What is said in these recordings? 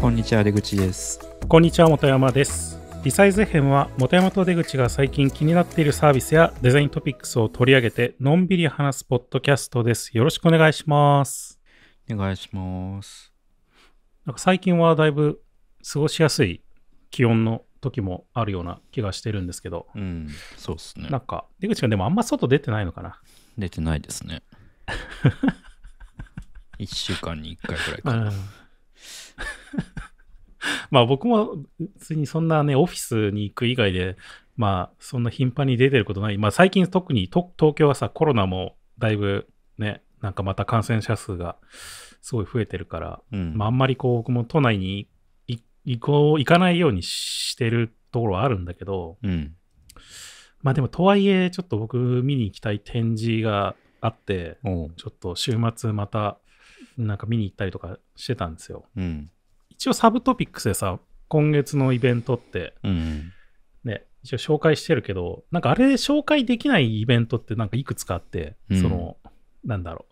こんにちは出口ですこんにちは本山ですリサイズ編は元山と出口が最近気になっているサービスやデザイントピックスを取り上げてのんびり話すポッドキャストですよろしくお願いしますお願いしますなんか最近はだいぶ過ごしやすい気温の時もあるような気がしてるんですけど、うん、そうですねなんか出口がでもあんま外出てないのかな出てないですね1 週間に1回ぐらいかな まあ僕も別にそんなね、オフィスに行く以外で、まあそんな頻繁に出てることない。まあ最近特に東京はさ、コロナもだいぶね、なんかまた感染者数がすごい増えてるから、うん、まああんまりこう僕も都内に行こう、行かないようにしてるところはあるんだけど、うん、まあでもとはいえちょっと僕見に行きたい展示があって、ちょっと週末またなんか見に行ったりとかしてたんですよ。うん一応サブトピックスでさ、今月のイベントって、うん、ね、一応紹介してるけど、なんかあれ紹介できないイベントってなんかいくつかあって、うん、その、なんだろ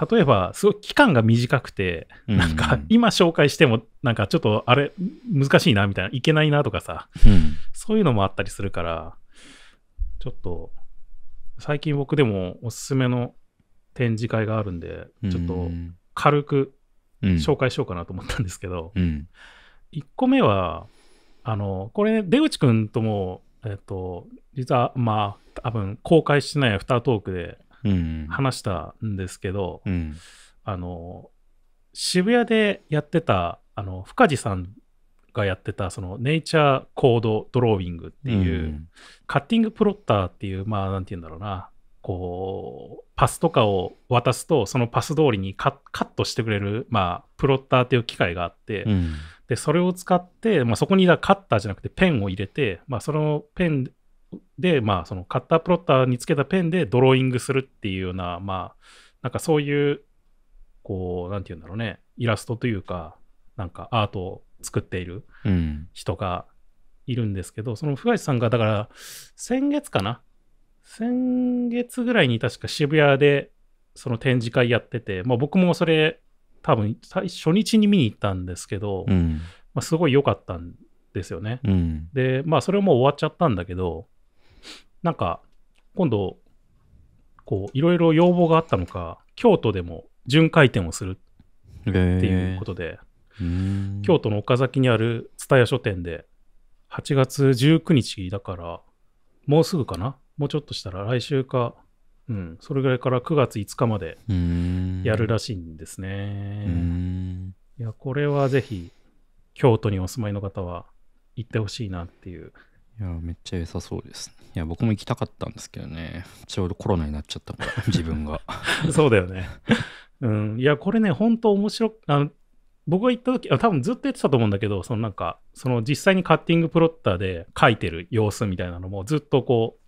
う。例えば、すごい期間が短くて、なんか今紹介しても、なんかちょっとあれ、難しいなみたいな、いけないなとかさ、うん、そういうのもあったりするから、ちょっと、最近僕でもおすすめの展示会があるんで、ちょっと軽く紹介しようかなと思ったんですけど、うん、1個目は、あの、これ、出口くんとも、えっと、実は、まあ、多分公開してないアフタートークで話したんですけど、うん、あの、渋谷でやってた、あの、深地さんがやってたそのネイチャーコードドローイングっていう、うん、カッティングプロッターっていうまあ何て言うんだろうなこう、パスとかを渡すと、そのパス通りにカットしてくれる、まあ、プロッターっていう機械があって、うん、で、それを使って、まあ、そこにカッターじゃなくてペンを入れて、まあ、そのペンで、まあ、そのカッタープロッターにつけたペンでドローイングするっていうような、まあ、なんかそういう、こう、なんて言うんだろうね、イラストというか、なんかアートを作っている人がいるんですけど、うん、その深橋さんが、だから、先月かな、先月ぐらいに確か渋谷でその展示会やってて、まあ、僕もそれ多分初日に見に行ったんですけど、うん、まあ、すごい良かったんですよね。うん、でまあそれはもう終わっちゃったんだけどなんか今度こういろいろ要望があったのか京都でも巡回展をするっていうことで、えー、京都の岡崎にある蔦屋書店で8月19日だからもうすぐかなもうちょっとしたら来週か、うん、それぐらいから9月5日までやるらしいんですね。いや、これはぜひ、京都にお住まいの方は行ってほしいなっていう。いや、めっちゃ良さそうです。いや、僕も行きたかったんですけどね、ちょうどコロナになっちゃったから、自分が。そうだよね。うん、いや、これね、本当面白く、あ僕が行った時多分ずっとやってたと思うんだけどそのなんかその実際にカッティングプロッターで書いてる様子みたいなのもずっとこう、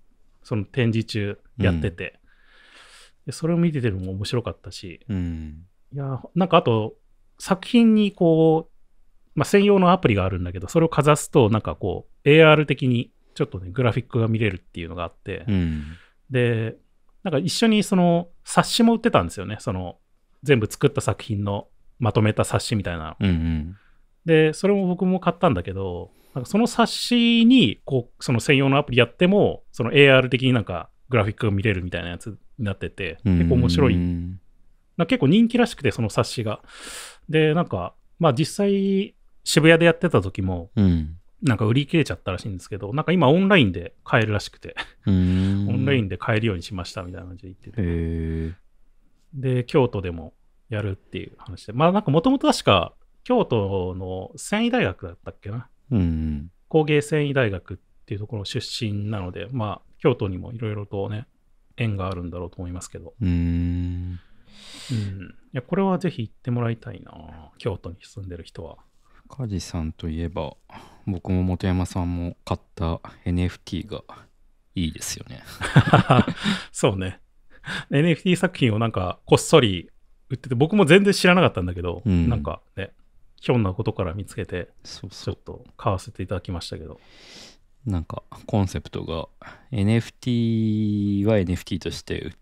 その展示中やってて、うん、それを見ててるのも面白かったし、うん、いやなんかあと作品にこう、まあ、専用のアプリがあるんだけどそれをかざすとなんかこう AR 的にちょっとねグラフィックが見れるっていうのがあって、うん、でなんか一緒にその冊子も売ってたんですよねその全部作った作品のまとめた冊子みたいな、うんうん、でそれも僕も買ったんだけどなんかその冊子に、こう、その専用のアプリやっても、その AR 的になんかグラフィックが見れるみたいなやつになってて、結構面白い。な結構人気らしくて、その冊子が。で、なんか、まあ実際、渋谷でやってた時も、うんなんか売り切れちゃったらしいんですけど、なんか今オンラインで買えるらしくてオンラインで買えるようにしましたみたいな感じで言ってて、ー。で、京都でもやるっていう話で、まあなんかもともと確か京都の繊維大学だったっけなうん工芸繊維大学っていうところ出身なので、まあ、京都にもいろいろとね、縁があるんだろうと思いますけど。うん。うん。いや、これはぜひ行ってもらいたいな、京都に住んでる人は。梶さんといえば、僕も本山さんも買った NFT がいいですよね。そうね。NFT 作品をなんかこっそり売ってて、僕も全然知らなかったんだけど、うん、なんかね、ひょんなことから見つけてちょっと買わせていただきましたけどなんかコンセプトが NFT は NFT として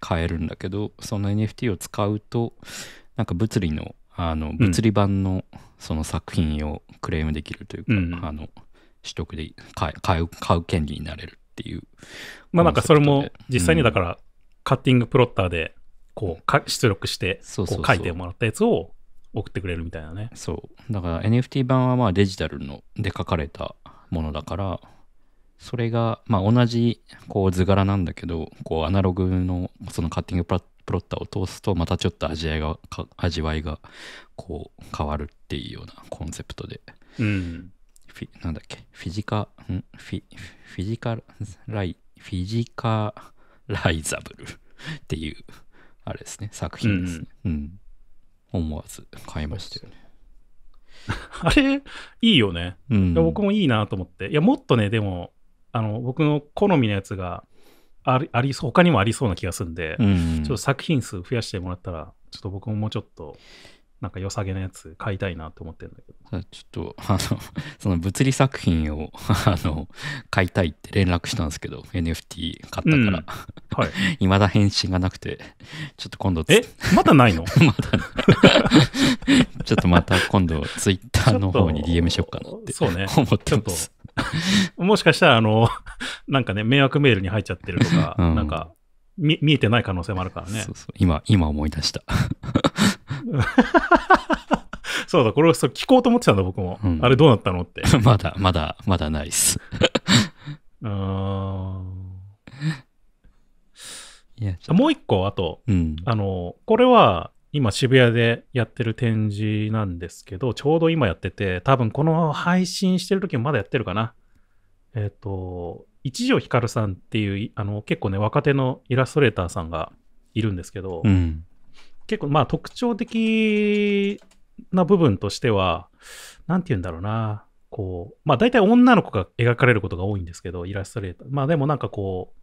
買えるんだけどその NFT を使うとなんか物理のあの物理版のその作品をクレームできるというか、うんあの取得で買買う買う権利になれるっていうまあなんかそれも実際にだから、カッティングプロッターでこうか出力してそうそこう書いてもらったやつを送ってくれるみたいなねそうだから NFT 版はまあデジタルので書かれたものだからそれがまあ同じこう図柄なんだけどこうアナログのそのカッティングプロッターを通すとまたちょっと味わいが味わいがこう変わるっていうようなコンセプトで、うん、フィなんだっけフィジカフィフィジカライフィジカライザブルっていうあれですね作品ですね、うん、うん思わず買いましたよね。あれ、いいよね。うん、僕もいいなと思って。いや、もっとね、でも、あの僕の好みのやつがありあり他にもありそうな気がするんで、うん、ちょっと作品数増やしてもらったら、ちょっと僕ももうちょっとなんか良さげなやつ買いたいなと思ってるんだけど。ちょっと、あの、その物理作品を、あの、買いたいって連絡したんですけど、NFT 買ったから、うん、はい。未だ返信がなくて、ちょっと今度、えまだないのまだ、い。ちょっとまた今度、ツイッターの方に DM しようかなってそうね。思ってます。もしかしたら、あの、なんかね、迷惑メールに入っちゃってるとか、うん、なんか、見見えてない可能性もあるからね。そうそう今、今思い出した。そうだ、これを聞こうと思ってたんだ、僕も。うん、あれどうなったのって。まだ、まだ、まだないっす。あん。もう一個、あと、うん、あの、これは、今渋谷でやってる展示なんですけど、ちょうど今やってて、多分この配信してる時もまだやってるかな。えっ、ー、と、一条ひかるさんっていう、あの、結構ね、若手のイラストレーターさんがいるんですけど、うん、結構まあ特徴的な部分としては、何て言うんだろうな。こう、まあ大体女の子が描かれることが多いんですけど、イラストレーター。まあでもなんかこう、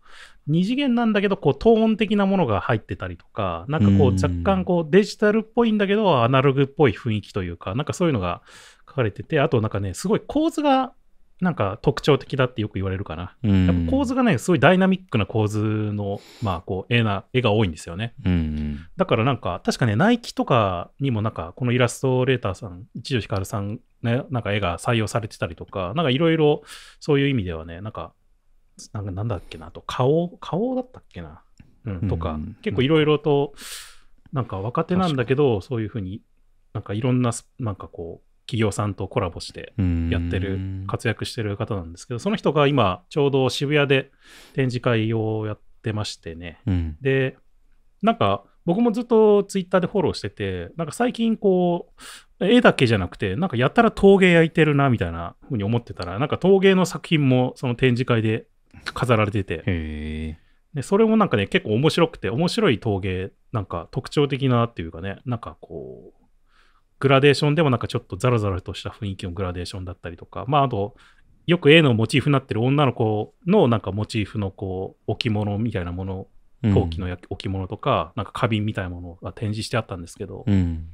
二次元なんだけど、こう、トーン的なものが入ってたりとか、なんかこう、若干こう、デジタルっぽいんだけど、アナログっぽい雰囲気というか、なんかそういうのが書かれてて、あとなんかね、すごい構図がなんか特徴的だってよく言われるかな。うん、やっぱ構図がね、すごいダイナミックな構図の、まあ、こう、絵な、絵が多いんですよね。うんうん、だからなんか、確かね、ナイキとかにもなんか、このイラストレーターさん、一条ひかるさん、ね、なんか絵が採用されてたりとか、なんかいろいろそういう意味ではね、なんか、なんかなんだっけな、と、顔、顔だったっけな、うん、とか、うん、結構いろいろと、なんか若手なんだけど、そういうふうになんかいろんな、なんかこう、企業さんとコラボしてやってる、活躍してる方なんですけど、その人が今、ちょうど渋谷で展示会をやってましてね。うん、で、なんか、僕もずっとツイッターでフォローしてて、なんか最近こう、絵だけじゃなくて、なんかやたら陶芸焼いてるなみたいな風に思ってたら、なんか陶芸の作品もその展示会で飾られてて、でそれもなんかね、結構面白くて、面白い陶芸、なんか特徴的なっていうかね、なんかこう、グラデーションでもなんかちょっとザラザラとした雰囲気のグラデーションだったりとか、まあ、あと、よく A のモチーフになってる女の子のなんかモチーフのこう置物みたいなもの、陶器の置物とか、うん、なんか花瓶みたいなものが展示してあったんですけど、うん、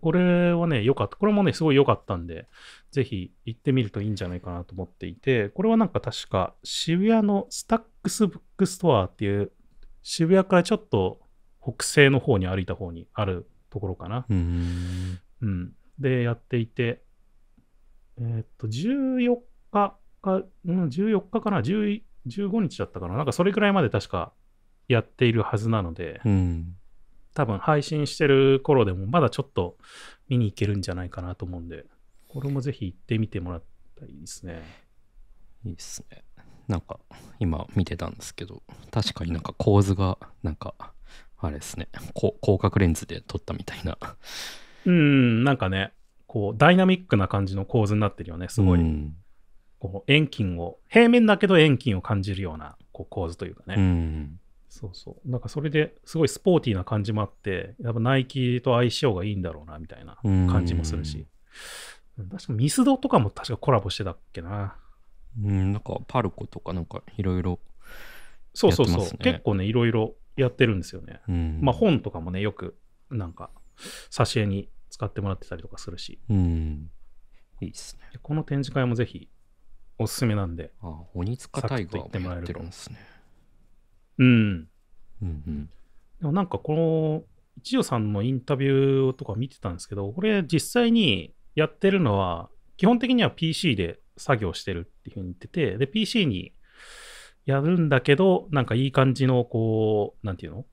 これはね、良かった。これもね、すごい良かったんで、ぜひ行ってみるといいんじゃないかなと思っていて、これはなんか確か渋谷のスタックスブックストアっていう渋谷からちょっと北西の方に歩いた方にあるところかな。うんうん、でやっていて、えー、っと、14日か、うん、14日かな、15日だったかな、なんかそれぐらいまで確かやっているはずなので、うん、多分配信してる頃でもまだちょっと見に行けるんじゃないかなと思うんで、これもぜひ行ってみてもらったらいいですね。いいですね。なんか今見てたんですけど、確かになんか構図がなんかあれですね、広角レンズで撮ったみたいなうん、なんかね、こう、ダイナミックな感じの構図になってるよね、すごい。うん、こう、遠近を、平面だけど遠近を感じるようなこう構図というかね。うん、そうそう。なんかそれですごいスポーティーな感じもあって、やっぱナイキと相性がいいんだろうな、みたいな感じもするし。うん、確かミスドとかも確かコラボしてたっけな。うん、なんかパルコとかなんかいろいろ。そうそうそう、ね。結構ね、いろいろやってるんですよね。うん、まあ本とかもね、よくなんか挿絵に使ってもらってたりとかするし、うん、いいすねこの展示会もぜひおすすめなんであ鬼塚大河ってもらえるとですねうん、うんうん、でもなんかこの一条さんのインタビューとか見てたんですけどこれ実際にやってるのは基本的には PC で作業してるっていうふうに言っててで PC にやるんだけどなんかいい感じのこうなんていうの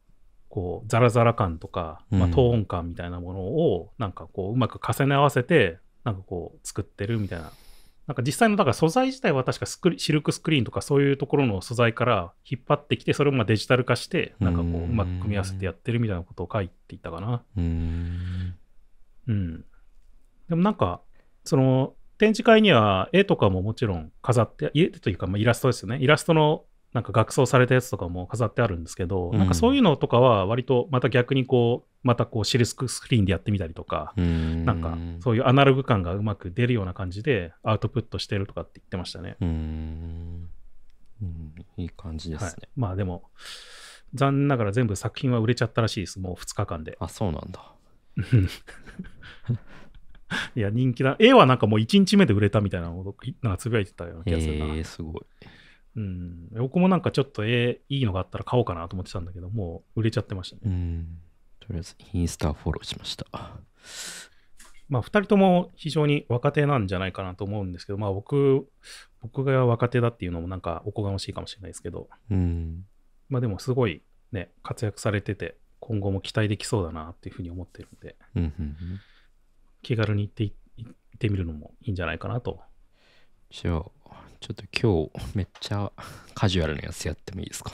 こうザラザラ感とか、まあ、トーン感みたいなものをなんかこううまく重ね合わせてなんかこう作ってるみたいななんか実際のだから素材自体は確かシルクスクリーンとかそういうところの素材から引っ張ってきてそれをまあデジタル化してなんかこううまく組み合わせてやってるみたいなことを書いていたかな。うんうんでもなんかその展示会には絵とかももちろん飾って絵というかまあイラストですよねイラストのなんか額装されたやつとかも飾ってあるんですけど、うん、なんかそういうのとかは割とまた逆にこうまたこうシルスクスクリーンでやってみたりとか、うん、なんかそういうアナログ感がうまく出るような感じでアウトプットしてるとかって言ってましたね。うん、うん、いい感じですね。はい、まあでも残念ながら全部作品は売れちゃったらしいですもう2日間で。あそうなんだ。いや人気だ絵はなんかもう1日目で売れたみたいなのをなんかつぶやいてたような気がするな。えー、すごい。うん、僕もなんかちょっと、えいいのがあったら買おうかなと思ってたんだけど、もう売れちゃってましたね。うん。とりあえず、インスタフォローしました。まあ、2人とも非常に若手なんじゃないかなと思うんですけど、まあ、僕、僕が若手だっていうのもなんかおこがましいかもしれないですけど、うん。まあ、でもすごいね、活躍されてて、今後も期待できそうだなっていうふうに思ってるんで、うんうんうん、気軽に行って行ってみるのもいいんじゃないかなと。じゃあ、ちょっと今日めっちゃカジュアルなやつやってもいいですか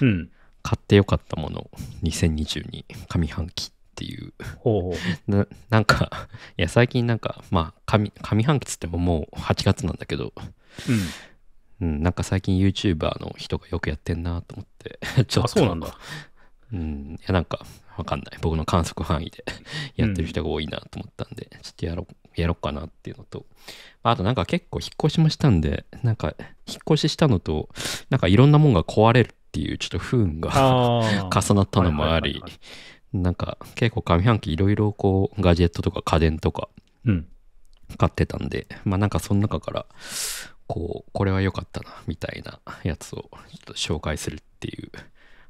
うん。買ってよかったもの2022上半期っていうほう な。なんか、いや最近なんか、まあ上上半期つってももう8月なんだけど、うん、うん、なんか最近 YouTuber の人がよくやってんなと思って、ちょっと。そうなんだ。うん、いやなんかわかんない僕の観測範囲でやってる人が多いなと思ったんで、うん、ちょっとやろやろうかなっていうのとあとなんか結構引っ越しもしたんで、なんか引っ越ししたのと、なんかいろんなもんが壊れるっていうちょっと不運が 重なったのもあり、なんか結構上半期いろいろこうガジェットとか家電とか買ってたんで、うん、まあなんかその中から、こう、これは良かったなみたいなやつをちょっと紹介するっていう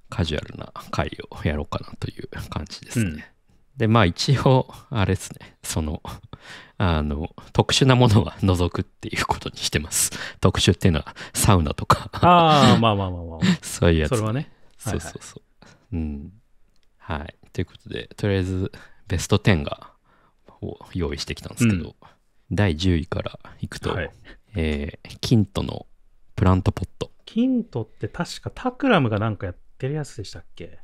カジュアルな回をやろうかなという感じですね。うんで、まあ一応、あれですね、その、あの、特殊なものは除くっていうことにしてます。特殊っていうのは、サウナとかああ、まあまあまあまあ。そういうやつ。それはね。はいそうそうそう。うん。はい。ということで、とりあえず、ベスト10が、を用意してきたんですけど、うん、第10位からいくと、はい、えー、キントのプラントポット。キントって確かタクラムがなんかやってるやつでしたっけ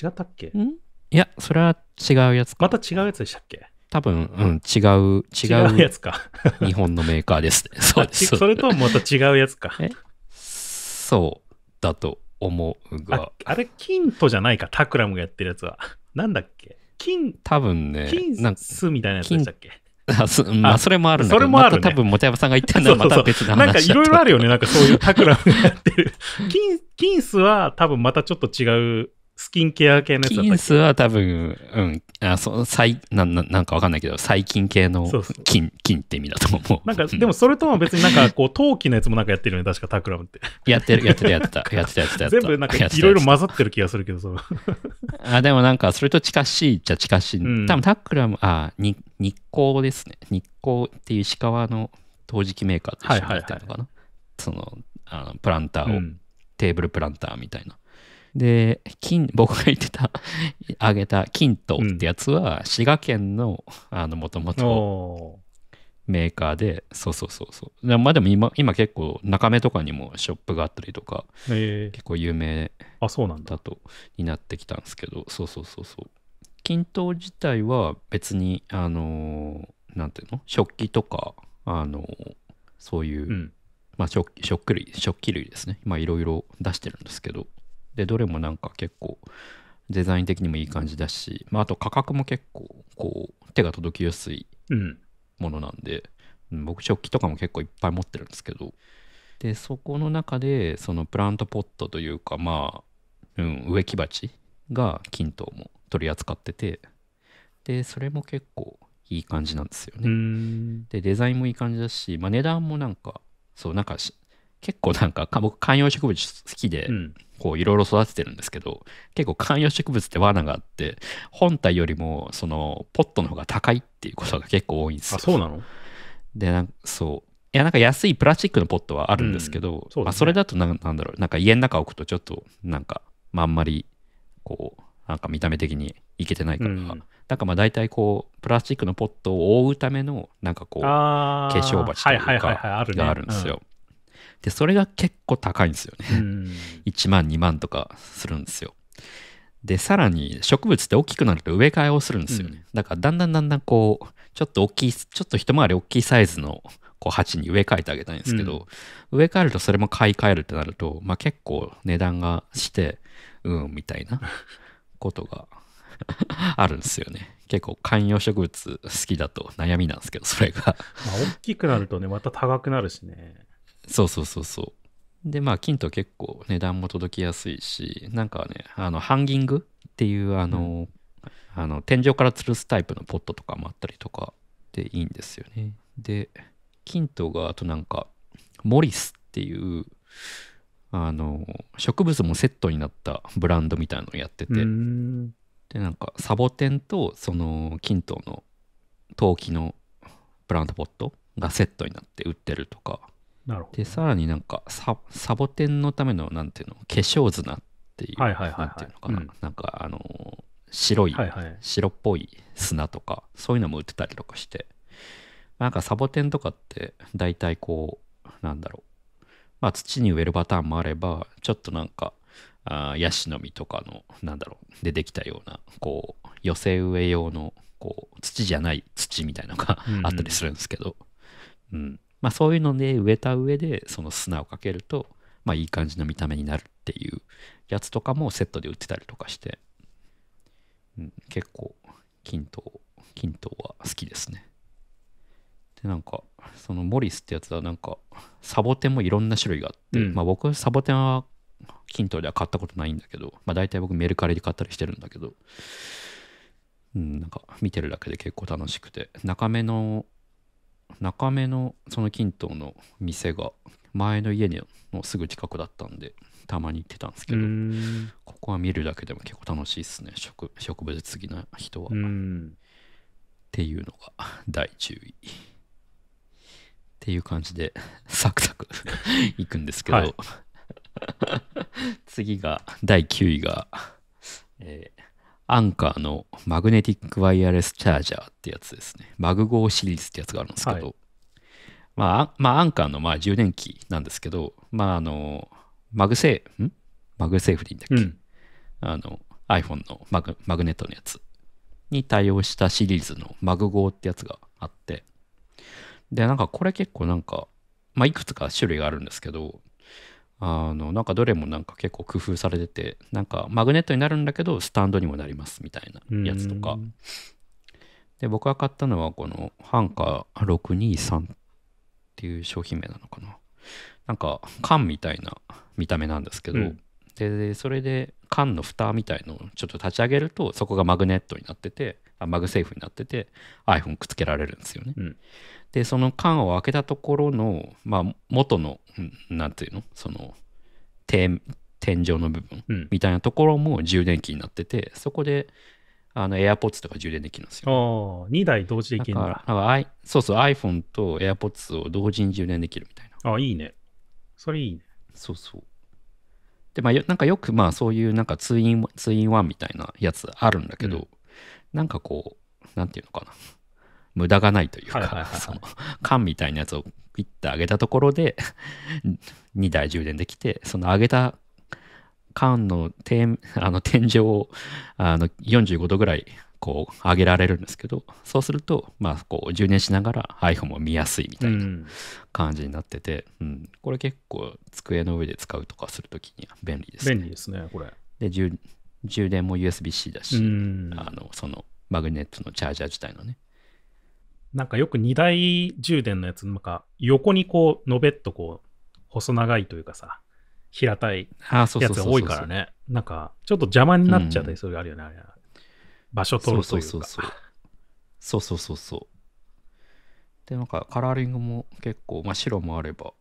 違ったっけんいや、それは違うやつか。また違うやつでしたっけ多分、うん、違う、違う。やつか。日本のメーカーですね。そうです。それとはまた違うやつか。えそうだと思うが。あれ、キントじゃないか、タクラムがやってるやつは。なんだっけ金、多分ね、金スみたいなやつでしたっけあそまあ、それもあるんだけど、それもある、ね、ま、多分、持山さんが言ってのはまた別の話だとそうそうそうなんかいろいろあるよね、なんかそういうタクラムがやってる。金、金スは多分またちょっと違うスキンケア系のやつだったっけキンスは多分、うん、あそ最なななんかわかんないけど、細菌系の菌菌って意味だと思う。なんか、でもそれとも別になんか、こう、陶器のやつもなんかやってるよね、確かタクラムって。やってる、やってた、やってた、やってた、やってた。全部なんか、いろいろ混ざってる気がするけどその。あ、でもなんか、それと近しいっちゃ近しい。うん、多分タクラム、あ、に日光ですね。日光っていう石川の陶磁器メーカーと一緒にやってるのかな。その、あのプランターを、うん、テーブルプランターみたいな。で、金、僕が言ってた、あげた金とってやつは、滋賀県の、あの、もともとメーカーで、そうそうそうそう。まあでも今、今結構、中目とかにもショップがあったりとか、結構有名あそうなんだと、になってきたんですけど、そうそうそうそう。金と自体は別にあのなんていうの食器とかあのそういう、うん、まあ食食器類食器類ですねまあいろいろ出してるんですけどでどれもなんか結構デザイン的にもいい感じだし、まあ、あと価格も結構こう手が届きやすいものなんで、うん、僕食器とかも結構いっぱい持ってるんですけどでそこの中でそのプラントポットというかまあ、うん、植木鉢が均等も取り扱っててでそれも結構いい感じなんですよねでデザインもいい感じだし、まあ、値段もなんかそうなんか結構なんか僕観葉植物好きで、うん、こういろいろ育ててるんですけど結構観葉植物って罠があって本体よりもそのポットの方が高いっていうことが結構多いんですよ。あそうなのでなんそういやなんか安いプラスチックのポットはあるんですけど、うんそ、ね、まあ、それだとなんだろうなんか家の中置くとちょっとなんか、まあ、あんまりこうなんか見た目的にいけてないから、うん、なんかまあ大体こうプラスチックのポットを覆うためのなんかこう化粧鉢とかがあるんですよ。で、それが結構高いんですよね。1万、2万とかするんですよ。で、さらに植物って大きくなると植え替えをするんですよね。だからだんだんだんだんこう、ちょっと大きい、ちょっと一回り大きいサイズのこう鉢に植え替えてあげたいんですけど、うん、植え替えるとそれも買い替えるってなると、まあ、結構値段がしてうんみたいな ことが あるんですよね結構観葉植物好きだと悩みなんですけどそれがまあ大きくなるとねまた高くなるしねそうそうそうそうでまあ金と結構値段も届きやすいしなんかねあのハンギングっていうあの、うん、あの天井から吊るすタイプのポットとかもあったりとかでいいんですよねで金とがあとなんかモリスっていうあの植物もセットになったブランドみたいのをやっててでなんかサボテンとその金ンの陶器のプラントポットがセットになって売ってるとかなるほど。で、さらになんかサ、サボテンのための、なんていうの、化粧砂っていう、はいはいはいはい、なんていうのかな、うん、なんか、あのー、白いはいはい、白っぽい砂とか、そういうのも売ってたりとかして、なんかサボテンとかって、大体こう、なんだろう、まあ、土に植えるパターンもあれば、ちょっとなんか、あヤシの実とかの、なんだろう、でできたような、こう、寄せ植え用の、こう、土じゃない土みたいなのがあったりするんですけど、うん、うんまあ、そういうので植えた上でその砂をかけると、まあ、いい感じの見た目になるっていうやつとかもセットで売ってたりとかして、うん、結構均等均等は好きですねでなんかそのモリスってやつはなんかサボテンもいろんな種類があって、うん、まあ、僕サボテンは均等では買ったことないんだけど、まあ、大体僕メルカリで買ったりしてるんだけどうん、なんか見てるだけで結構楽しくて中目の中目のその金東の店が前の家のすぐ近くだったんでたまに行ってたんですけどここは見るだけでも結構楽しいっすね植植物好きな人はっていうのが第10位っていう感じでサクサクい くんですけど、はい、次が第9位が、えーアンカーのマグネティックワイヤレスチャージャーってやつですね。マグゴーシリーズってやつがあるんですけど、はい、まあ、まあ、アンカーのまあ充電器なんですけど、まあ、あの、マグセー、んマグセーフリーだっけ、うん、あの、iPhone のマグマグネットのやつに対応したシリーズのマグゴーってやつがあって、で、なんかこれ結構なんか、まあ、いくつか種類があるんですけど、あのなんかどれもなんか結構工夫されててなんかマグネットになるんだけどスタンドにもなりますみたいなやつとかで僕が買ったのはこのハンカ623っていう商品名なのかななんか缶みたいな見た目なんですけど、うん、でそれで缶の蓋みたいのをちょっと立ち上げるとそこがマグネットになっててマグセーフになってて iPhone くっつけられるんですよね。うん、でその缶を開けたところの、まあ、元の何ていうのその天天井の部分みたいなところも充電器になってて、うん、そこであの AirPods とか充電できるんですよ、ああ2台同時できるんだ。だからだそうそう iPhone と AirPods を同時に充電できるみたいな。あいいね。それいいね。そうそう。でまあ、なんかよくまあそういうなんか 2in1 みたいなやつあるんだけど、うなんかこう、なんていうのかな。無駄がないというか、はいはいはいはい、その缶みたいなやつをピッて上げたところで2台 充電できてその上げた缶の天 あの天井をあの45度ぐらいこう上げられるんですけどそうすると、まあ、こう充電しながら iPhone も見やすいみたいな感じになってて、うん、うん、これ結構机の上で使うとかするときには便利ですね。便利ですねこれで充電も USB-C だし、あのそのマグネットのチャージャー自体のね。なんかよく2台充電のやつ、なんか横にこう、のべっとこう、細長いというかさ、平たいやつが多いからね。なんか、ちょっと邪魔になっちゃったりするあるよね、うん、場所取るというか。そうそうそうそう。そうそうそうそう。で、なんかカラーリングも結構、まあ、白もあれば、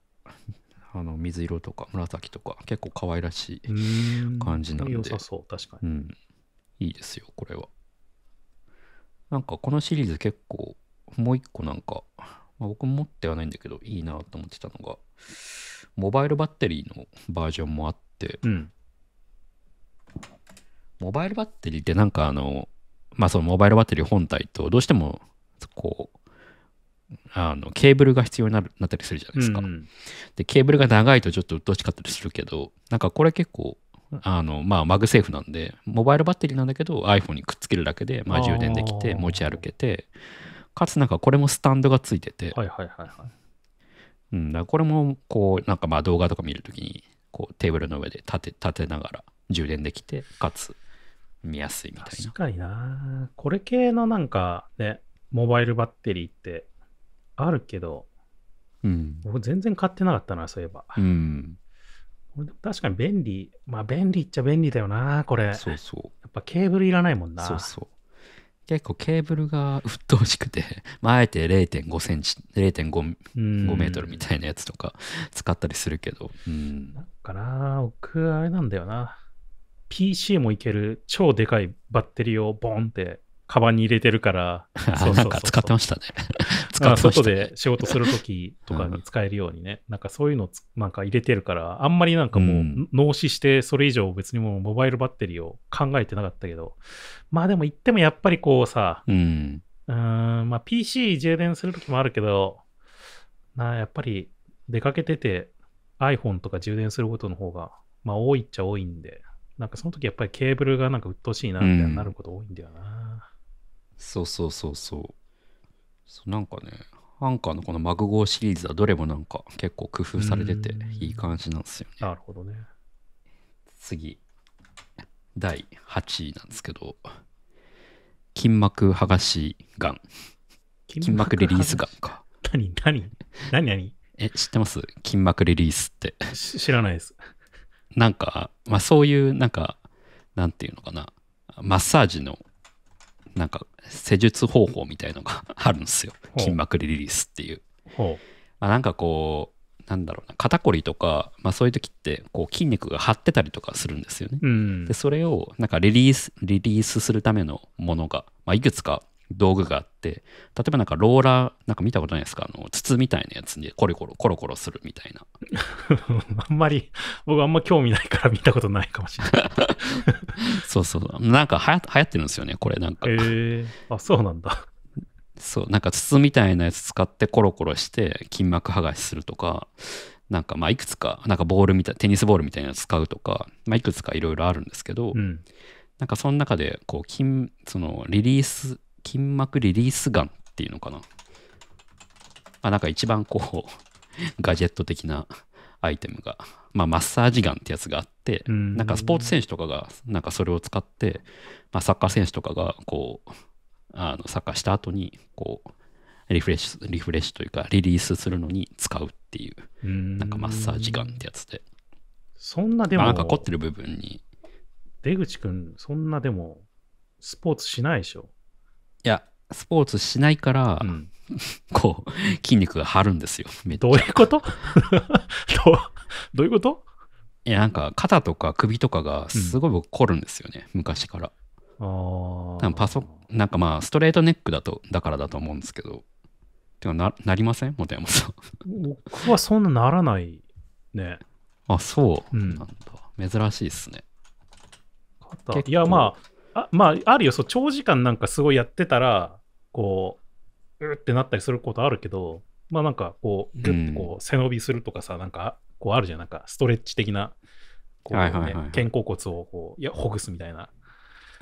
あの水色とか紫とか結構可愛らしい感じなんで良さそう確かに、うん、いいですよこれはなんかこのシリーズ結構もう一個なんか、まあ、僕持ってはないんだけどいいなと思ってたのがモバイルバッテリーのバージョンもあって、うん、モバイルバッテリーってなんかあのまあそのモバイルバッテリー本体とどうしてもこうあのケーブルが必要になるなったりするじゃないですか、うんうん、でケーブルが長いとちょっとうっとうしかったりするけどなんかこれ結構あのまあマグセーフなんでモバイルバッテリーなんだけど iPhone にくっつけるだけで、まあ、充電できて持ち歩けてかつなんかこれもスタンドがついてて、はいはいはいうん、これもこうなんかまあ動画とか見るときにこうテーブルの上で立て立てながら充電できてかつ見やすいみたいな確かになこれ系のなんかねモバイルバッテリーってあるけど、うん、僕全然買ってなかったな、そういえば。うん、確かに便利、まあ便利っちゃ便利だよな、これ。そうそう。やっぱケーブルいらないもんな。そうそう。結構ケーブルが鬱陶しくて、まあ、あえて0.5センチ、0.5 5メートルみたいなやつとか使ったりするけど。うん、んかな、僕、あれなんだよな。PC もいける超でかいバッテリーをボンってカバンに入れてるから、そうそうそう使ってましたね。使って外で仕事するときとかに使えるようにね、うん、なんかそういうのなんか入れてるから、あんまりなんかもう、脳死して、それ以上別にもうモバイルバッテリーを考えてなかったけど、まあでも言ってもやっぱりこうさ、うん、うんまあ PC 充電するときもあるけど、なやっぱり出かけてて iPhone とか充電することの方が、まあ多いっちゃ多いんで、なんかその時やっぱりケーブルがなんか鬱陶しいなみたいになること多いんだよな。うんそうそうそうそうなんかねアンカーのこのマグゴーシリーズはどれもなんか結構工夫されてていい感じなんですよねなるほどね次第8位なんですけど筋膜剥がしがん筋膜リリースがんか何何何何え知ってます筋膜リリースって知らないですなんか、まあ、そういうなんかなんていうのかなマッサージのなんか施術方法みたいのが あるんですよ筋膜リリースっていう。ほまあ、なんかこうなんだろうな肩こりとか、まあ、そういう時ってこう筋肉が張ってたりとかするんですよね。うん、でそれをなんかリリースリリースするためのものが、まあ、いくつか道具があって、例えばなんかローラー、なんか見たことないですかあの、筒みたいなやつにコロコロ、コロコロするみたいな。あんまり、僕あんま興味ないから見たことないかもしれない。そうそう。なんかは流行ってるんですよね、これなんか。へえあ、そうなんだ。そう、なんか筒みたいなやつ使ってコロコロして筋膜剥がしするとか、なんかまあいくつか、なんかボールみたい、テニスボールみたいなの使うとか、まあいくつかいろいろあるんですけど、うん、なんかその中でこう筋そのリリース筋膜リリースガンっていうのかな。まあ、なんか一番こう、ガジェット的なアイテムが、まあ、マッサージガンってやつがあって、なんかスポーツ選手とかが、なんかそれを使って、まあ、サッカー選手とかが、こう、あのサッカーした後に、こう、リフレッシュ、リフレッシュというか、リリースするのに使うっていう、なんかマッサージガンってやつで。そんなでも、まあ、なんか凝ってる部分に。出口くん、そんなでも、スポーツしないでしょ。や、スポーツしないから、うん、こう、筋肉が張るんですよ。どういうこと どういうこといや、なんか肩とか首とかがすごい僕凝るんですよね、うん、昔から。ああ。パソ、なんかまあ、ストレートネックだと、だからだと思うんですけど。てかな、なりません本山さん。僕はそんなならないね。あ、そう、うん、なんだ。珍しいっすね。いや、まあ、あまあ、あるよ、そう、長時間なんかすごいやってたら、こう、うってなったりすることあるけど、まあなんかこう、こう、背伸びするとかさ、うん、なんか、こうあるじゃん、なんか、ストレッチ的な、肩甲骨をこう、いや、ほぐすみたいな。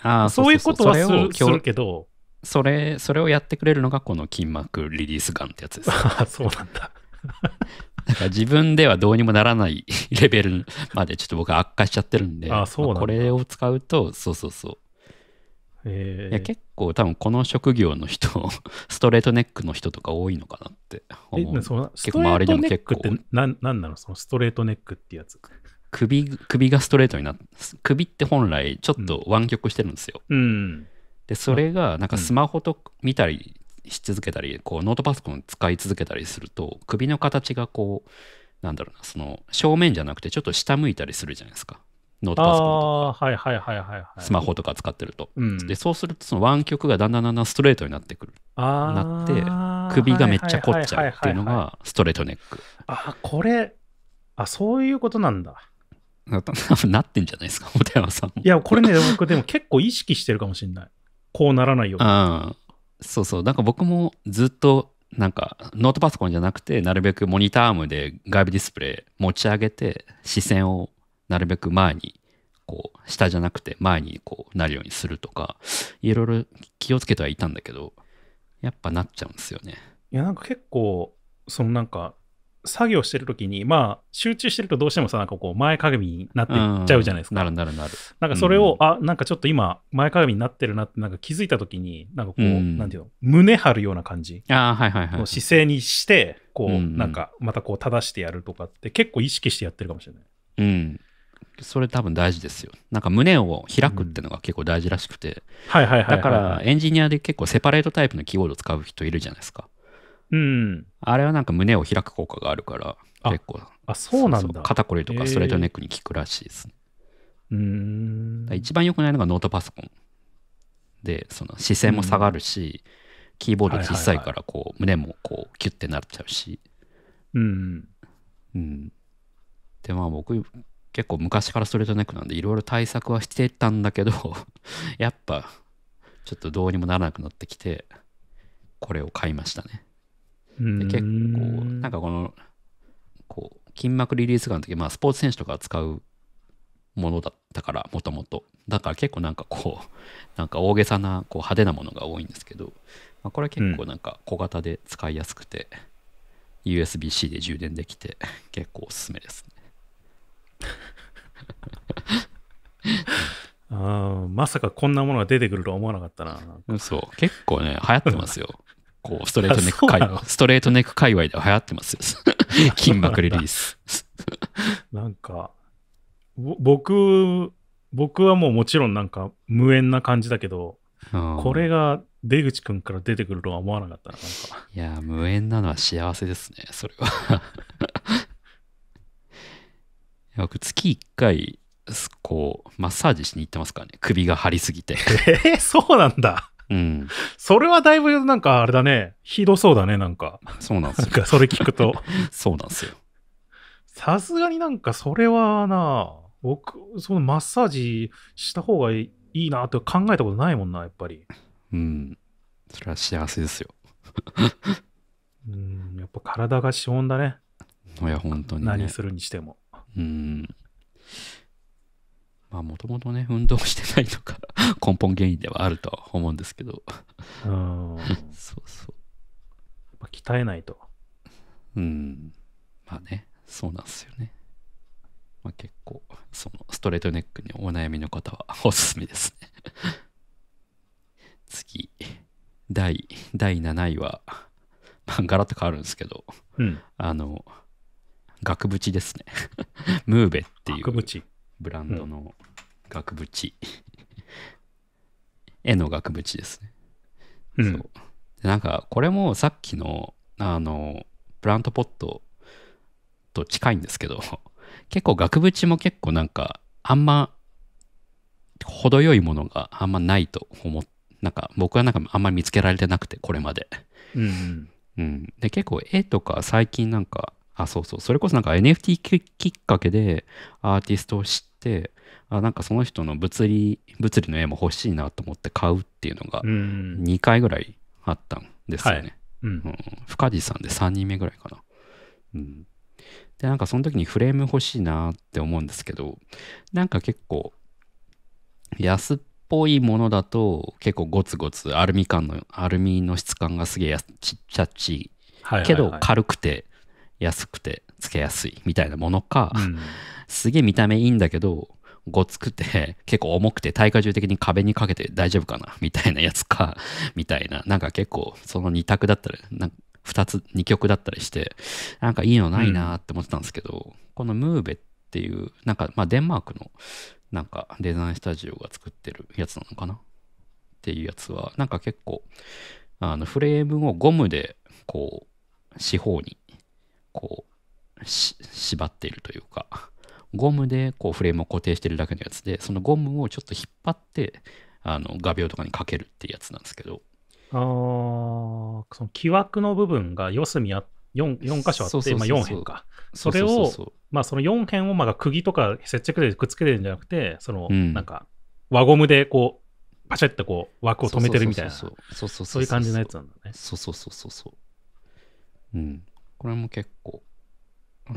あそういうことはするするけど、それ、それをやってくれるのが、この筋膜リリースガンってやつです。あ そうなんだ。なんか自分ではどうにもならないレベルまでちょっと僕は悪化しちゃってるんで、ああそうこれを使うと、そうそうそう、えー、いや結構多分この職業の人 ストレートネックの人とか多いのかなって思う結構周りでも結構何なのそのストレートネックってやつ首首がストレートになって首って本来ちょっと湾曲してるんですよ、うん、でそれがなんかスマホと見たりし続けたり、うん、こうノートパソコン使い続けたりすると首の形がこうなんだろうなその正面じゃなくてちょっと下向いたりするじゃないですかノートパソコンとか、スマホとか使ってると。うん、で、そうすると、その湾曲がだんだんだんだんストレートになってくる。なって、首がめっちゃ凝っちゃうっていうのがストレートネック。あ、これ、あ、そういうことなんだ。ななってんじゃないですか、小山さんいや、これね、僕、でも結構意識してるかもしれない。こうならないように。そうそう、なんか僕もずっとなんかノートパソコンじゃなくてなるべくモニターアームで外部ディスプレイ持ち上げて視線をなるべく前にこう下じゃなくて前にこうなるようにするとかいろいろ気をつけてはいたんだけどやっぱなっちゃうんですよね。いやなんか結構そのなんか作業してる時にまあ集中してるとどうしてもさなんかこう前かがみになっていっちゃうじゃないですか。なるなるなる。なんかそれを、うん、あなんかちょっと今前かがみになってるなってなんか気づいた時になんかこう、うん、なんていうの胸張るような感じあ、はいはいはい、の姿勢にしてこう、うん、なんかまたこう正してやるとかって結構意識してやってるかもしれない。うんそれ多分大事ですよ。なんか胸を開くってのが結構大事らしくて。だからエンジニアで結構セパレートタイプのキーボードを使う人いるじゃないですか。うん。あれはなんか胸を開く効果があるから、結構。あ、そうなんだ。肩こりとかストレートネックに効くらしいですね。えー、うん一番良くないのがノートパソコン。で、その視線も下がるし、うん、キーボード小さいからこう、胸もこうキュッてなっちゃうし。うん。うん。で、まあ僕、結構昔からストレートネックなんでいろいろ対策はしてたんだけど やっぱちょっとどうにもならなくなってきてこれを買いましたねで結構なんかこのこう筋膜リリースガンの時、まあ、スポーツ選手とか使うものだったからもともとだから結構なんかこうなんか大げさなこう派手なものが多いんですけど、まあ、これは結構なんか小型で使いやすくて、うん、USB-C で充電できて結構おすすめですね まさかこんなものが出てくるとは思わなかったな。そう、結構ね、流行ってますよ。こう、ストレートネック界隈、ストレートネック界隈では流行ってますよ。金幕リリース。なんか、僕、僕はもうもちろんなんか無縁な感じだけど、ここれが出口くんから出てくるとは思わなかったな。なんかいや、無縁なのは幸せですね、それは。僕月1回、こう、マッサージしに行ってますからね。首が張りすぎて。えー、そうなんだ。うん。それはだいぶなんかあれだね。ひどそうだね、なんか。そうなんですよ。それ聞くと。そうなんですよ。さすがになんかそれはな、僕、そのマッサージした方がいいなって考えたことないもんな、やっぱり。うん。それは幸せですよ。うん、やっぱ体が資本だね。いや、本当に、ね、何するにしても。うん。まあもともとね、運動してないのが 根本原因ではあるとは思うんですけどうん。そうそう。やっぱ鍛えないと。うん。まあね、そうなんですよね。まあ、結構、そのストレートネックにお悩みの方はおすすめですね 次、第、第7位は、まあ、ガラッと変わるんですけど、うん、あの、額縁ですね。ムーベっていうブランドの額縁。絵の額縁ですね。うん、そうなんかこれもさっきのあのプラントポットと近いんですけど 結構額縁も結構なんかあんま程よいものがあんまないと思っなんか僕はなんかあんまり見つけられてなくてこれまで。うん、うん、で結構絵とか最近なんかあ、そうそう。それこそなんか NFT きっかけでアーティストを知って、あなんかその人の物理、物理の絵も欲しいなと思って買うっていうのが2回ぐらいあったんですよね。うん、深地さんで3人目ぐらいかな。うん、で、なんかその時にフレーム欲しいなって思うんですけど、なんか結構安っぽいものだと結構ゴツゴツアルミ感の、アルミの質感がすげえちっちゃち、はいはいはい、けど軽くて、安くてつけやすいみたいなものか、うん、すげえ見た目いいんだけどごつくて結構重くて耐荷重的に壁にかけて大丈夫かなみたいなやつか みたいななんか結構その2択だったりなんか2つ2曲だったりしてなんかいいのないなって思ってたんですけど、うん、このムーベっていうなんかまあデンマークのなんかデザインスタジオが作ってるやつなのかなっていうやつはなんか結構あのフレームをゴムでこう四方にこう、縛っているというか、ゴムでこうフレームを固定してるだけのやつで、そのゴムをちょっと引っ張って、あの画鋲とかにかけるっていうやつなんですけど。ああ、その木枠の部分が四隅あ 4, 4箇所あって、今4辺か。それを、まあその4辺をまだ釘とか接着でくっつけてるんじゃなくて、その、なんか、輪ゴムでこう、パシャってこう枠を止めてるみたいな、そういう感じのやつなんだね。そうそうそうそうそう。うん。これも結構、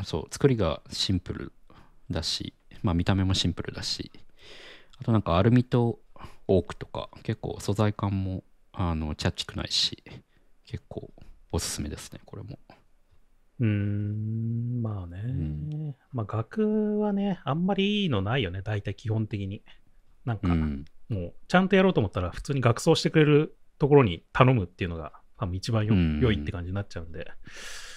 そう、作りがシンプルだし、まあ見た目もシンプルだし、あとなんかアルミとオークとか、結構素材感も、あの、チャッチくないし、結構おすすめですね、これも。うーん、まあね。うん、まあ額はね、あんまりいいのないよね、大体基本的に。なんか、うん、もう、ちゃんとやろうと思ったら、普通に額装してくれるところに頼むっていうのが、多分一番よ、うん、良いって感じになっちゃうんで。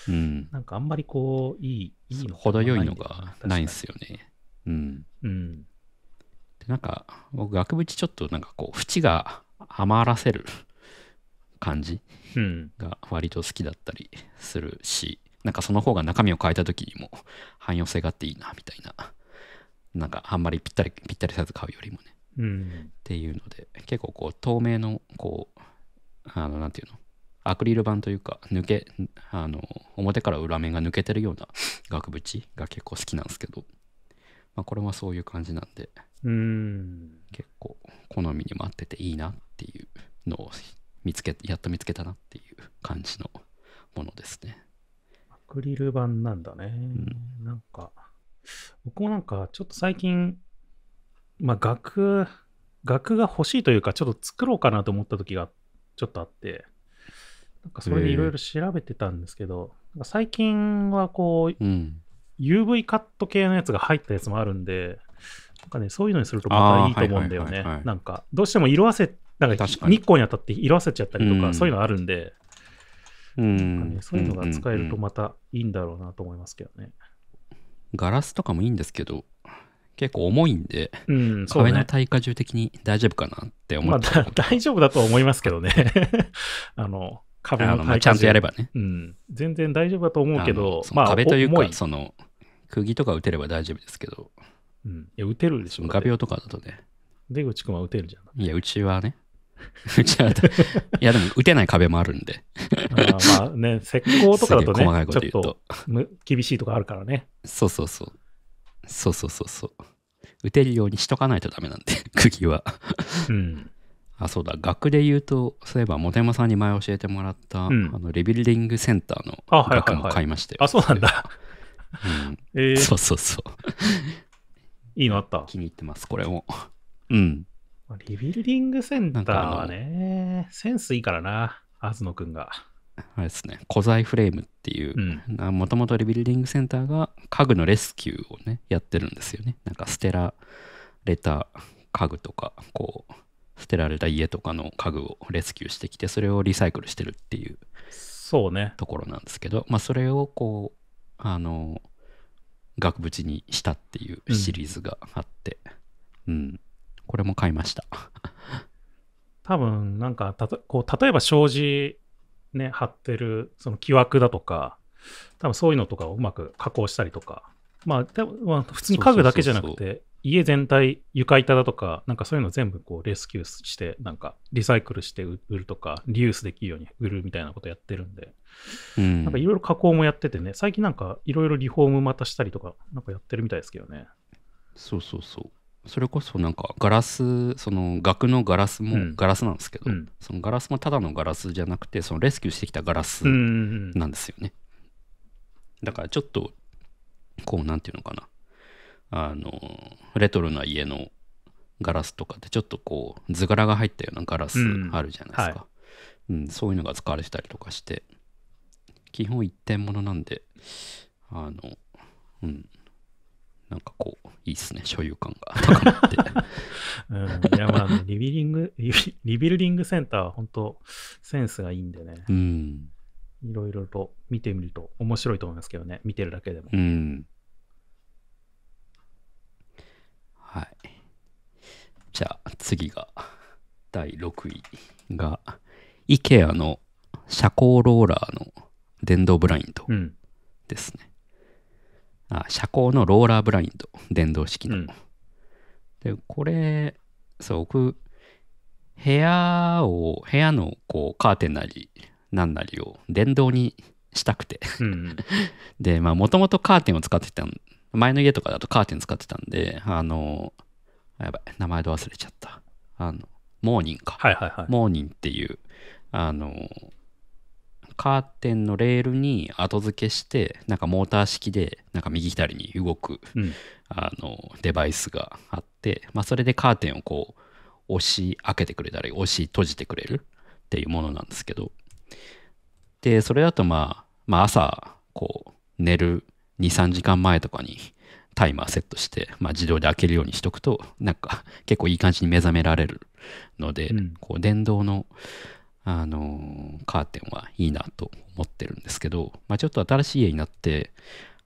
うん、なんかあんまりこう、いい、いいの程よいのがないんですよね。うん。うん。で、なんか、僕、額縁ちょっとなんかこう、縁が余らせる感じが割と好きだったりするし、うん、なんかその方が中身を変えた時にも汎用性があっていいな、みたいな。なんかあんまりぴったり、ぴったりサイズ買うよりもね。うん、っていうので結構こう透明のこうあのなんていうのアクリル板というか、抜け、あの、表から裏面が抜けてるような 額縁が結構好きなんですけど、まあ、これはそういう感じなんで、うん結構好みにも合ってていいなっていうのを見つけ、やっと見つけたなっていう感じのものですね。アクリル板なんだね。うん、なんか、僕もなんかちょっと最近、まあ、額、額が欲しいというか、ちょっと作ろうかなと思った時がちょっとあって、なんかそれでいろいろ調べてたんですけど、最近はこう、うん、UV カット系のやつが入ったやつもあるんで、なんかね、そういうのにするとまたいいと思うんだよね。なんか、どうしても色あせ、なんか日光に当たって色あせちゃったりとか、そういうのあるんで、うんね、そういうのが使えるとまたいいんだろうなと思いますけどね。ガラスとかもいいんですけど、結構重いんで、うんそね、壁の耐荷重的に大丈夫かなって思って、まあ、大丈夫だと思いますけどね。あの壁の耐火、まあ、ちゃんとやればね、うん、全然大丈夫だと思うけど、まあ、壁というか、その釘とか打てれば大丈夫ですけど、うん、いや打てるでしょ画鋲とかだとね出口君は打てるじゃんいやうちはね うちはいやでも打てない壁もあるんであまあね 石膏とかだとね細かいこと言うと厳しいとこあるからねそうそうそうそうそうそうそう打てるようにしとかないとダメなんで釘はうんあそうだ額で言うとそういえば本山さんに前教えてもらった、うん、あのリビルディングセンターの額も買いましたよ。あ,、そうなんだ。うんえー、そうそうそう。いいのあった気に入ってますこれも。うん。リビルディングセンターはねセンスいいからな東野くんが。あれですね、古材フレームっていう、もともとリビルディングセンターが家具のレスキューをね、やってるんですよね。なんか捨てられた家具とか、こう、捨てられた家とかの家具をレスキューしてきてそれをリサイクルしてるっていうそうねところなんですけど、まあ、それをこうあの額縁にしたっていうシリーズがあって、うん、うん、これも買いました 多分なんかたとこう例えば障子ね貼ってるその木枠だとか多分そういうのとかをうまく加工したりとかまあ、まあ、普通に家具だけじゃなくて、家全体、床板だとか、なんかそういうの全部こうレスキューして、なんかリサイクルして売るとか、リユースできるように売るみたいなことやってるんで、うん、なんかいろいろ加工もやっててね、最近なんかいろいろリフォームまたしたりとか、なんかやってるみたいですけどね。そうそうそう。それこそなんかガラスその額のガラスもガラスなんですけど、うん、そのガラスもただのガラスじゃなくてそのレスキューしてきたガラスなんですよね、だからちょっとこう、なんていうのかな。あの、レトロな家のガラスとかってちょっとこう、図柄が入ったようなガラスあるじゃないですか。うん、はいうん、そういうのが使われてたりとかして、基本一点物なんで、あの、うん、なんかこう、いいっすね、所有感が高まって。うん、いや、まあ、リビリングリビ、リビルディングセンターは本当、センスがいいんでね。うん。いろいろと見てみると面白いと思いますけどね、見てるだけでも。うん。はい。じゃあ次が、第6位が、IKEA の遮光ローラーの電動ブラインドですね。うん、あ遮光のローラーブラインド、電動式の。うん、で、これ、そう、僕、部屋を、部屋のこうカーテンなり、なんなりを電動にしたくてうん、でまあもともとカーテンを使ってた前の家とかだとカーテン使ってたんであのやばい名前で忘れちゃったあのモーニンか、はいはいはい、モーニンっていうあのカーテンのレールに後付けしてなんかモーター式でなんか右左に動く、うん、あのデバイスがあって、まあ、それでカーテンをこう押し開けてくれたり押し閉じてくれるっていうものなんですけどで、それだとまあ、まあ、朝、こう、寝る2、3時間前とかにタイマーセットして、まあ、自動で開けるようにしとくと、なんか結構いい感じに目覚められるので、うん、こう電動の、あのー、カーテンはいいなと思ってるんですけど、まあ、ちょっと新しい家になって、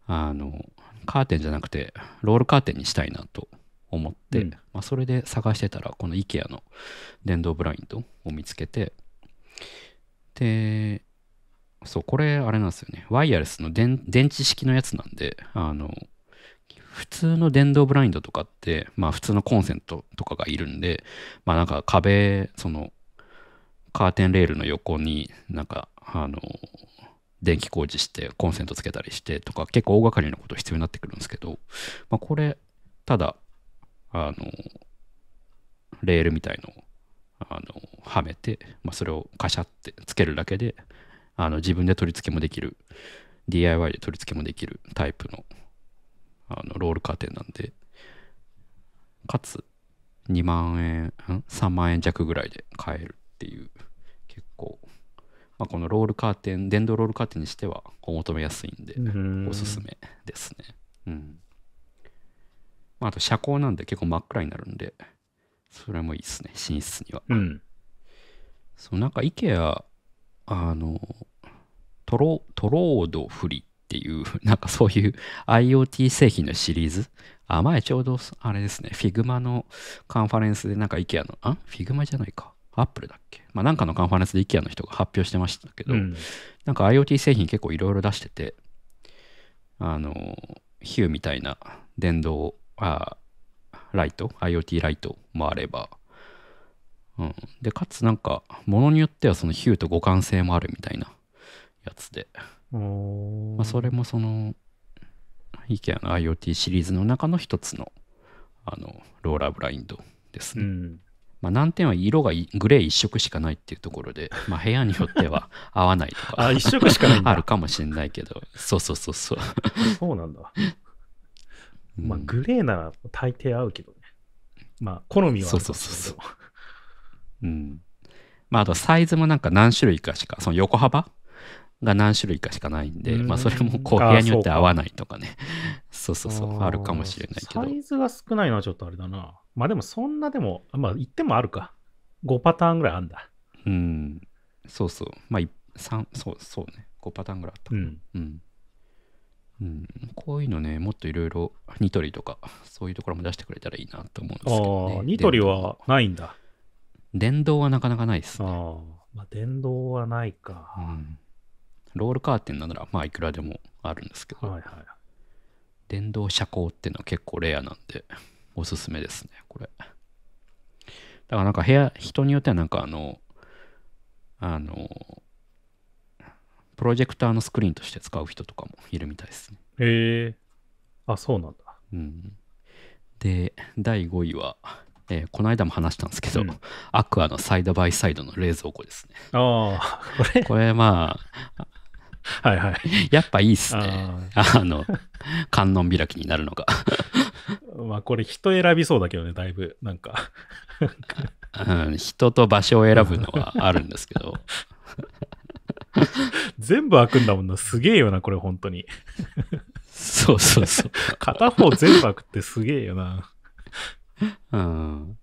あのカーテンじゃなくてロールカーテンにしたいなと思って、うん、まあ、それで探してたらこの IKEA の電動ブラインドを見つけてで、そう、これ、あれなんですよね。ワイヤレスの電池式のやつなんで、あの、普通の電動ブラインドとかって、まあ普通のコンセントとかがいるんで、まあなんか壁、その、カーテンレールの横になんか、あの、電気工事してコンセントつけたりしてとか結構大掛かりなこと必要になってくるんですけど、まあ、これただあのレールみたいのあのはめて、まあ、それをカシャってつけるだけであの自分で取り付けもできる DIY で取り付けもできるタイプのあのロールカーテンなんでかつ2万円ん3万円弱ぐらいで買えるっていう結構、まあ、このロールカーテン電動ロールカーテンにしてはお求めやすいんでおすすめですねうん、まあ、あと車高なんで結構真っ暗になるんでそれもいいっすね、寝室には。うん。そう、なんか IKEA、あの、トロトロードフリっていう、なんかそういう IoT 製品のシリーズ。あ、前ちょうどあれですね、Figma のカンファレンスでなんか IKEA の、あ ?Figma じゃないか。アップルだっけまあなんかのカンファレンスで IKEA の人が発表してましたけど、うん、なんか IoT 製品結構いろいろ出してて、あの、ヒューみたいな電動、あライト、IoT ライトもあれば、うん。で、かつなんか、ものによってはそのヒューと互換性もあるみたいなやつで、まあ、それもその、IKEA の IoT シリーズの中の一つの、あの、ローラーブラインドですね。うんまあ、難点は色がグレー一色しかないっていうところで、まあ、部屋によっては合わないとか あ一色しかない あるかもしれないけどそうそうそうそうそうなんだまあ、グレーなら大抵合うけどね。まあ、好みはそうそうそうそう。うん。まあ、あとサイズもなんか何種類かしか、その横幅が何種類かしかないんで、んまあ、それもこう部屋によって合わないとかね。そうそうそうあるかもしれないけど。サイズが少ないのはちょっとあれだな。まあ、でもそんなでも、まあ、言ってもあるか。5パターンぐらいあるんだ。うん。そうそう。まあ、3、そうそうね。5パターンぐらいあった。うん、うんうん、こういうのね、もっといろいろ、ニトリとか、そういうところも出してくれたらいいなと思うんですけど、ね、ニトリはないんだ。電動はなかなかないですね。あまあ、電動はないか、うん。ロールカーテンなら、まあ、いくらでもあるんですけど、はいはい、電動車高っていうのは結構レアなんで、おすすめですね、これ。だからなんか部屋、人によってはなんかあの、あの、プロジェクターのスクリーンとして使う人とかもいるみたいですね。へえー、あ、そうなんだ。うん、で、第5位は、えー、この間も話したんですけど、うん、アクアのサイドバイサイドの冷蔵庫ですね。ああ、これ。これまあ、はいはい。やっぱいいっすね。あの、観音開きになるのが まあこれ人選びそうだけどね、だいぶ、なんかうん、人と場所を選ぶのはあるんですけど 全部開くんだもんな。すげえよな、これ、本当に。そうそうそう。片方全部開くってすげえよな。うん。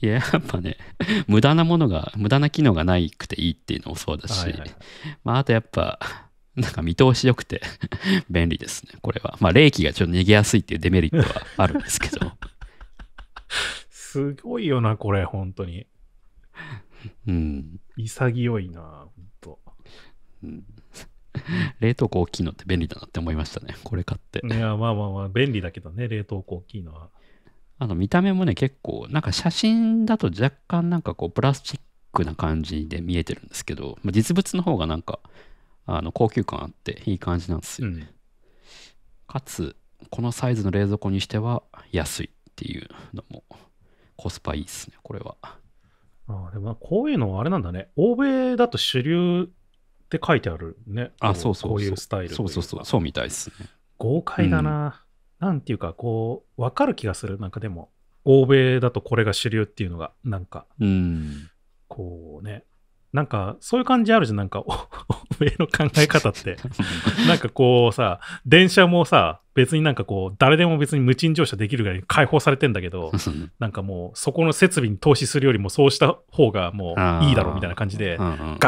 いや、やっぱね、無駄なものが、無駄な機能がないくていいっていうのもそうだし、はいはいまあ、あとやっぱ、なんか見通しよくて便利ですね、これは。まあ、冷気がちょっと逃げやすいっていうデメリットはあるんですけど。すごいよな、これ、本当に。うん。潔いな。冷凍庫大きいのって便利だなって思いましたね。これ買って。いや、まあまあまあ、便利だけどね、冷凍庫大きいのは。あの、見た目もね、結構、なんか写真だと若干なんかこう、プラスチックな感じで見えてるんですけど、まあ、実物の方がなんか、あの、高級感あっていい感じなんですよね。うん、かつ、このサイズの冷蔵庫にしては安いっていうのも、コスパいいっすね、これは。あでもこういうのはあれなんだね。欧米だと主流って書いてあるね。あ、そうそうこういうスタイル。そうそうそう、そうみたいですね。豪快だな。うん、なんていうか、こう、わかる気がする。なんかでも、欧米だとこれが主流っていうのが、なんか、うん、こうね、なんか、そういう感じあるじゃん、なんか、おめえの考え方って。なんかこうさ、電車もさ、別になんかこう、誰でも別に無賃乗車できるぐらい解放されてんだけど、なんかもう、そこの設備に投資するよりも、そうした方がもういいだろうみたいな感じで、ガ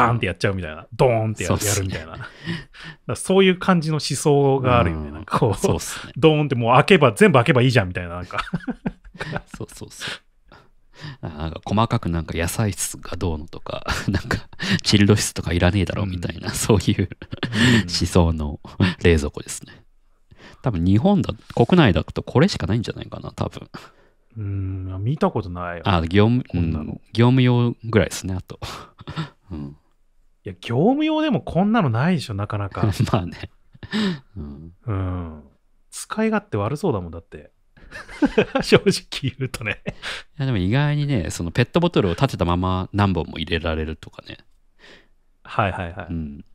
ーンってやっちゃうみたいな、ドーンってやるみたいな。そういう感じの思想があるよね、なんかこう、うね、ドーンってもう開けば、全部開けばいいじゃんみたいな、なんか そうそうそう。なんか細かくなんか野菜室がどうのとか、なんかチルド室とかいらねえだろみたいな、うん、そういう思想の冷蔵庫ですね。多分日本だ、国内だとこれしかないんじゃないかな、多分。うん、見たことない。あ、業務、うん、業務用ぐらいですね、あと。うん、いや、業務用でもこんなのないでしょ、なかなか。まあね。うん、うん。使い勝手悪そうだもん、だって。正直言うとね。いや、でも意外にね、そのペットボトルを立てたまま何本も入れられるとかね。はいはいはい。うん、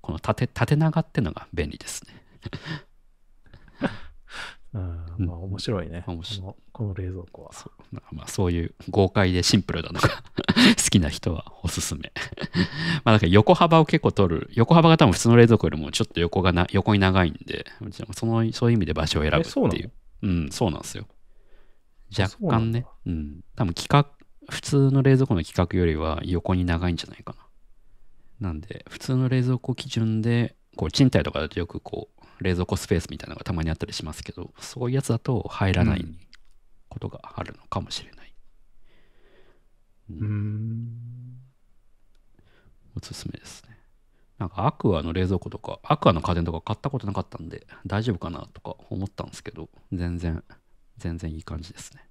この縦縦長ってのが便利ですね。うん、まあ面白いね。面白いこの冷蔵庫は。そう,、まあ、そういう豪快でシンプルなのが 好きな人はおすすめまあだから横幅を結構取る。横幅が多分普通の冷蔵庫よりもちょっと横がな横に長いんで、そのそういう意味で場所を選ぶっていう。うん、そうなんですよ。若干ね、うん、多分規格、普通の冷蔵庫の規格よりは横に長いんじゃないかな。なんで、普通の冷蔵庫基準で、こう、賃貸とかだとよくこう、冷蔵庫スペースみたいなのがたまにあったりしますけど、そういうやつだと入らないことがあるのかもしれない。うん。うんおすすめですね。なんかアクアの冷蔵庫とか、アクアの家電とか買ったことなかったんで、大丈夫かなとか思ったんですけど、全然、全然いい感じですね。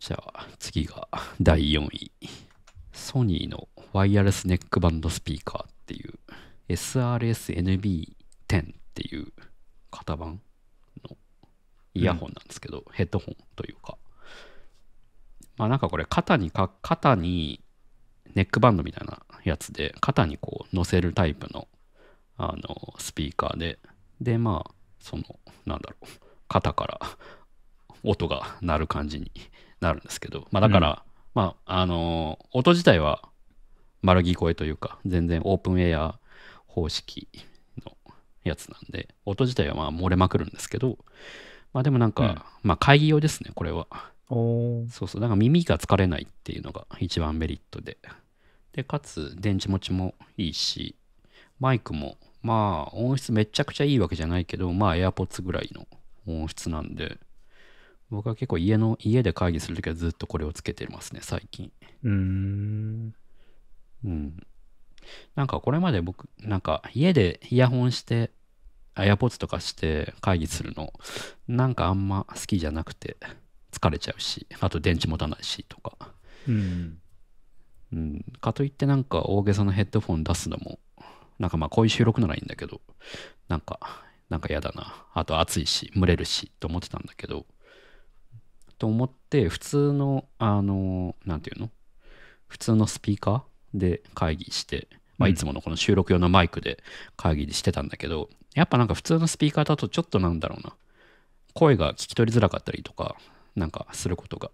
じゃあ次が第4位。ソニーのワイヤレスネックバンドスピーカーっていう SRS-NB10 っていう型番のイヤホンなんですけど、うん、ヘッドホンというか。まあなんかこれ肩にか、肩にネックバンドみたいなやつで、肩にこう乗せるタイプの、あの、スピーカーで、で、まあ、その、なんだろう、肩から音が鳴る感じになるんですけど、まあだから、うん、まあ、あの、音自体は丸聞こえというか、全然オープンエア方式のやつなんで、音自体はまあ漏れまくるんですけど、まあでもなんか、うん、まあ会議用ですね、これは。そうそう、だから耳が疲れないっていうのが一番メリットで。で、かつ電池持ちもいいし、マイクも、まあ音質めちゃくちゃいいわけじゃないけど、まあ AirPods ぐらいの音質なんで、僕は結構家の、家で会議するときはずっとこれをつけてますね、最近。うーん。うん。なんかこれまで僕、なんか家でイヤホンして、AirPods とかして会議するの、なんかあんま好きじゃなくて、疲れちゃうし、あと電池持たないしとか。うん。うん、かといってなんか大げさなヘッドフォン出すのも、なんかまあこういう収録ならいいんだけど、なんか、なんか嫌だな。あと暑いし、蒸れるし、と思ってたんだけど、と思って普通の、あの、なんていうの普通のスピーカーで会議して、まあ、いつものこの収録用のマイクで会議してたんだけど、うん、やっぱなんか普通のスピーカーだとちょっとなんだろうな声が聞き取りづらかったりとかなんかすることが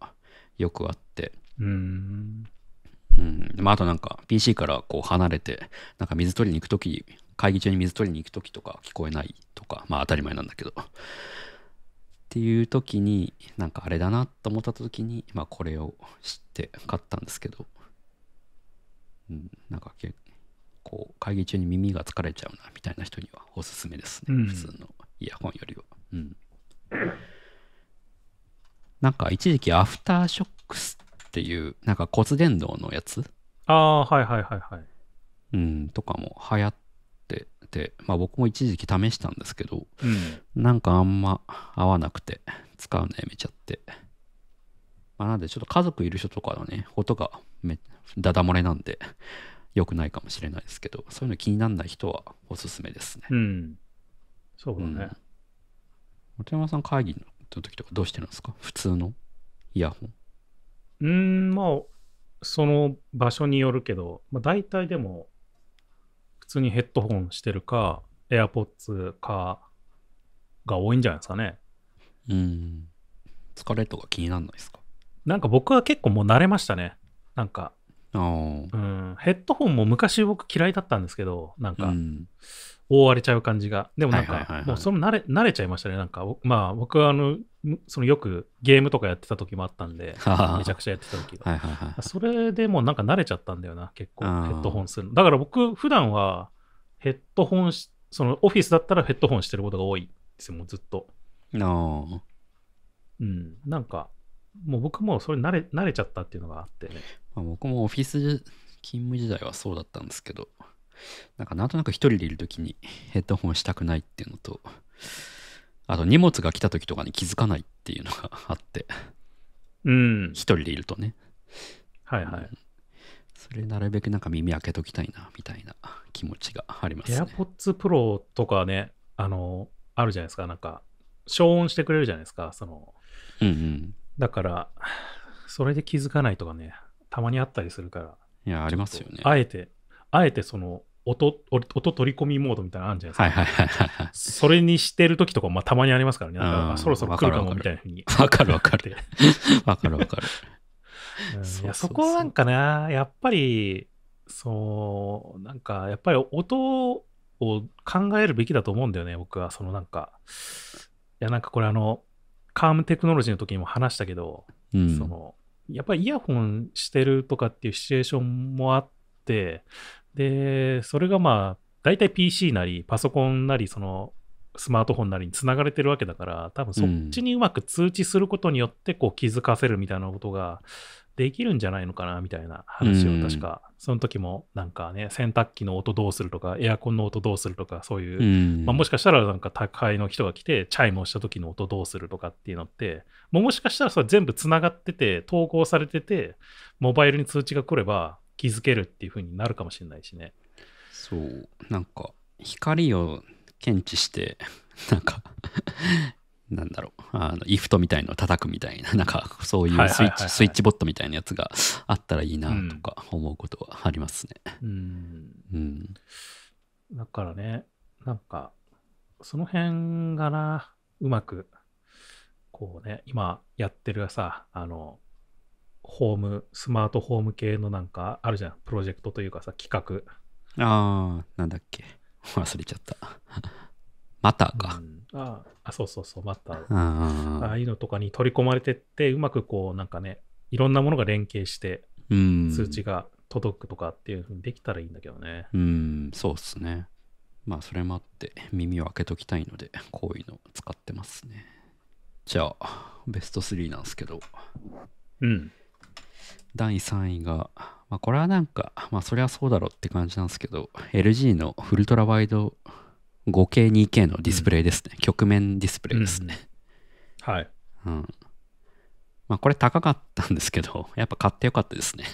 よくあってうん。まあ、あとなんか PC からこう離れて、なんか水取りに行くとき、会議中に水取りに行くときとか聞こえないとか、まあ当たり前なんだけど。っていう時に、なんかあれだなと思った時に、まあこれを知って買ったんですけど、うん、なんか結構会議中に耳が疲れちゃうなみたいな人にはおすすめですね。うん、普通のイヤホンよりは。うん。なんか一時期アフターショックスっていう、なんか骨伝導のやつああ、はいはいはいはい。うん、とかも流行ってて、まあ僕も一時期試したんですけど、うん、なんかあんま合わなくて、使うのやめちゃって。まあなんでちょっと家族いる人とかのね、音がめダダ漏れなんで、良くないかもしれないですけど、そういうの気にならない人はおすすめですね。うん。そうだね。うん、山さん会議の時とかどうしてるんですか普通のイヤホン。うん、まあ、その場所によるけど、まあ、大体でも、普通にヘッドホンしてるか、AirPods かが多いんじゃないですかね。うん。疲れとか気にならないですかなんか僕は結構もう慣れましたね。なんか、うん、ヘッドホンも昔僕嫌いだったんですけど、なんか、覆われちゃう感じが。でもなんか、もうその慣れ慣れちゃいましたね。なんか、まあ僕はあの、そのよくゲームとかやってた時もあったんで、めちゃくちゃやってた時は。はいはいはい、それでもうなんか慣れちゃったんだよな、結構、ヘッドホンするの。だから僕、普段はヘッドホンそのオフィスだったらヘッドホンしてることが多いですよ、もうずっと。うん、なんか、もう僕もそれ慣れ慣れちゃったっていうのがあってね。まあ、僕もオフィス勤務時代はそうだったんですけど、なんかなんとなく一人でいるときにヘッドホンしたくないっていうのと、あと荷物が来た時とかに気づかないっていうのがあって、うん。一人でいるとね。はいはい。うん、それなるべくなんか耳開けときたいなみたいな気持ちがありますね。AirPods Pro とかね、あの、あるじゃないですか、なんか、消音してくれるじゃないですか、その、うんうん。だから、それで気づかないとかね、たまにあったりするから。いや、ありますよね。あえて、あえてその音、音取り込みモードみたいなのあるんじゃないですか。はいはいはい、それにしてる時とか、まあ、たまにありますからね。かそろそろ来るかもみたいなふうに。わかるわかる。わかるわかる。いやそこなんかな、やっぱり、そう、なんか、やっぱり音を考えるべきだと思うんだよね、僕は。そのなんか、いや、なんかこれあの、カームテクノロジーの時にも話したけど、うん、そのやっぱりイヤホンしてるとかっていうシチュエーションもあってでそれがまあ大体 PC なりパソコンなりそのスマートフォンなりにつながれてるわけだから多分そっちにうまく通知することによってこう気づかせるみたいなことができるんじゃないのかなみたいな話を確かその時もなんかね、洗濯機の音どうするとか、エアコンの音どうするとか、そういう、うん、まあ、もしかしたらなんか宅配の人が来て、チャイムをした時の音どうするとかっていうのって、ももしかしたらそれ全部つながってて、統合されてて、モバイルに通知が来れば気づけるっていう風になるかもしれないしね。そう、なんか光を検知して、なんかなんだろう、あの、イフトみたいのを叩くみたいな、なんかそういうスイッチ、スイッチボットみたいなやつがあったらいいなとか思うことはありますね。うん。うん、だからね、なんか、その辺がな、うまく、こうね、今やってるさ、あの、ホーム、スマートホーム系のなんかあるじゃん、プロジェクトというかさ、企画。ああ、なんだっけ。忘れちゃった。マターか。うん、ああ、そうそうそう、マター。ああいうのとかに取り込まれてって、うまくこう、なんかね、いろんなものが連携して、通知が届くとかっていうふうにできたらいいんだけどね。うん、そうっすね。まあ、それもあって、耳を開けときたいので、こういうのを使ってますね。じゃあ、ベスト3なんですけど。うん。第3位が、まあ、これはなんか、まあ、そりゃそうだろうって感じなんですけど、LG のフルトラワイド 5K2K のディスプレイですね、うん、局面ディスプレイですね、うん、はい、うん、まあこれ高かったんですけど やっぱ買ってよかったですね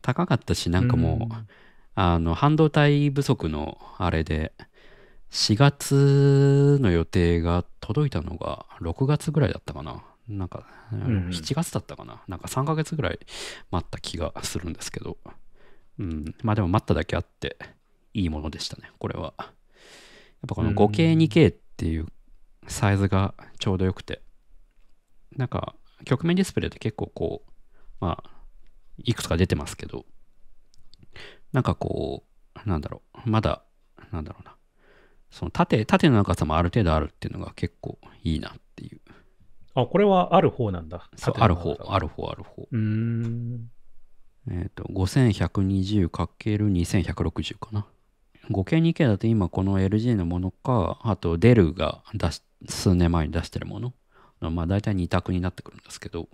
高かったしなんかもう、あの半導体不足のあれで4月の予定が届いたのが6月ぐらいだったかななんか、7月だったかな、なんか3ヶ月ぐらい待った気がするんですけど、うん、まあでも待っただけあって、いいものでしたね、これは。やっぱこの 5K2K っていうサイズがちょうどよくて、なんか局面ディスプレイって結構こう、まあ、いくつか出てますけど、なんかこう、なんだろう、まだ、なんだろうな、その縦、縦の長さもある程度あるっていうのが結構いいなっていう。あ、これはある方なんだ。そう、ある方、ある方、ある方。うん。えっ、ー、と、5120×2160 かな。5K2K だと今この LG のものか、あとデルが出し数年前に出してるもの。まあ大体2択になってくるんですけど、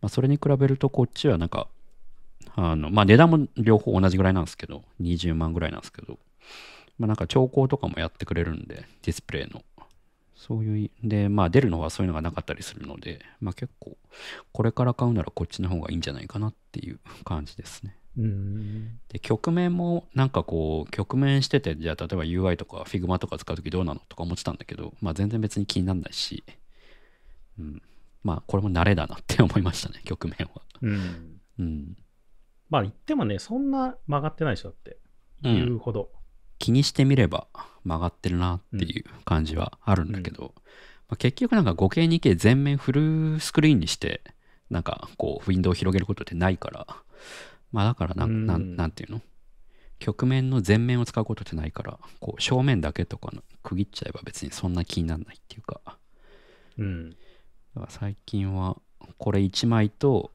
まあ、それに比べるとこっちはなんか、あの、まあ値段も両方同じぐらいなんですけど、20万ぐらいなんですけど、まあなんか調光とかもやってくれるんで、ディスプレイの。そういう、で、まあ出るのはそういうのがなかったりするので、まあ結構、これから買うならこっちの方がいいんじゃないかなっていう感じですね。で局面もなんかこう局面しててじゃあ例えば UI とか Figma とか使う時どうなのとか思ってたんだけど、まあ、全然別に気にならないし、うん、まあこれも慣れだなって思いましたね局面 は。うん、まあ言ってもねそんな曲がってないでしょって言うほど、うん、気にしてみれば曲がってるなっていう感じはあるんだけど、うん、まあ、結局なんか 5K2K 全面フルスクリーンにしてなんかこうウィンドウを広げることってないから。まあだからな、なん、なんていうの局面の前面を使うことってないからこう正面だけとかの区切っちゃえば別にそんな気にならないっていうか,、うん、だから最近はこれ1枚と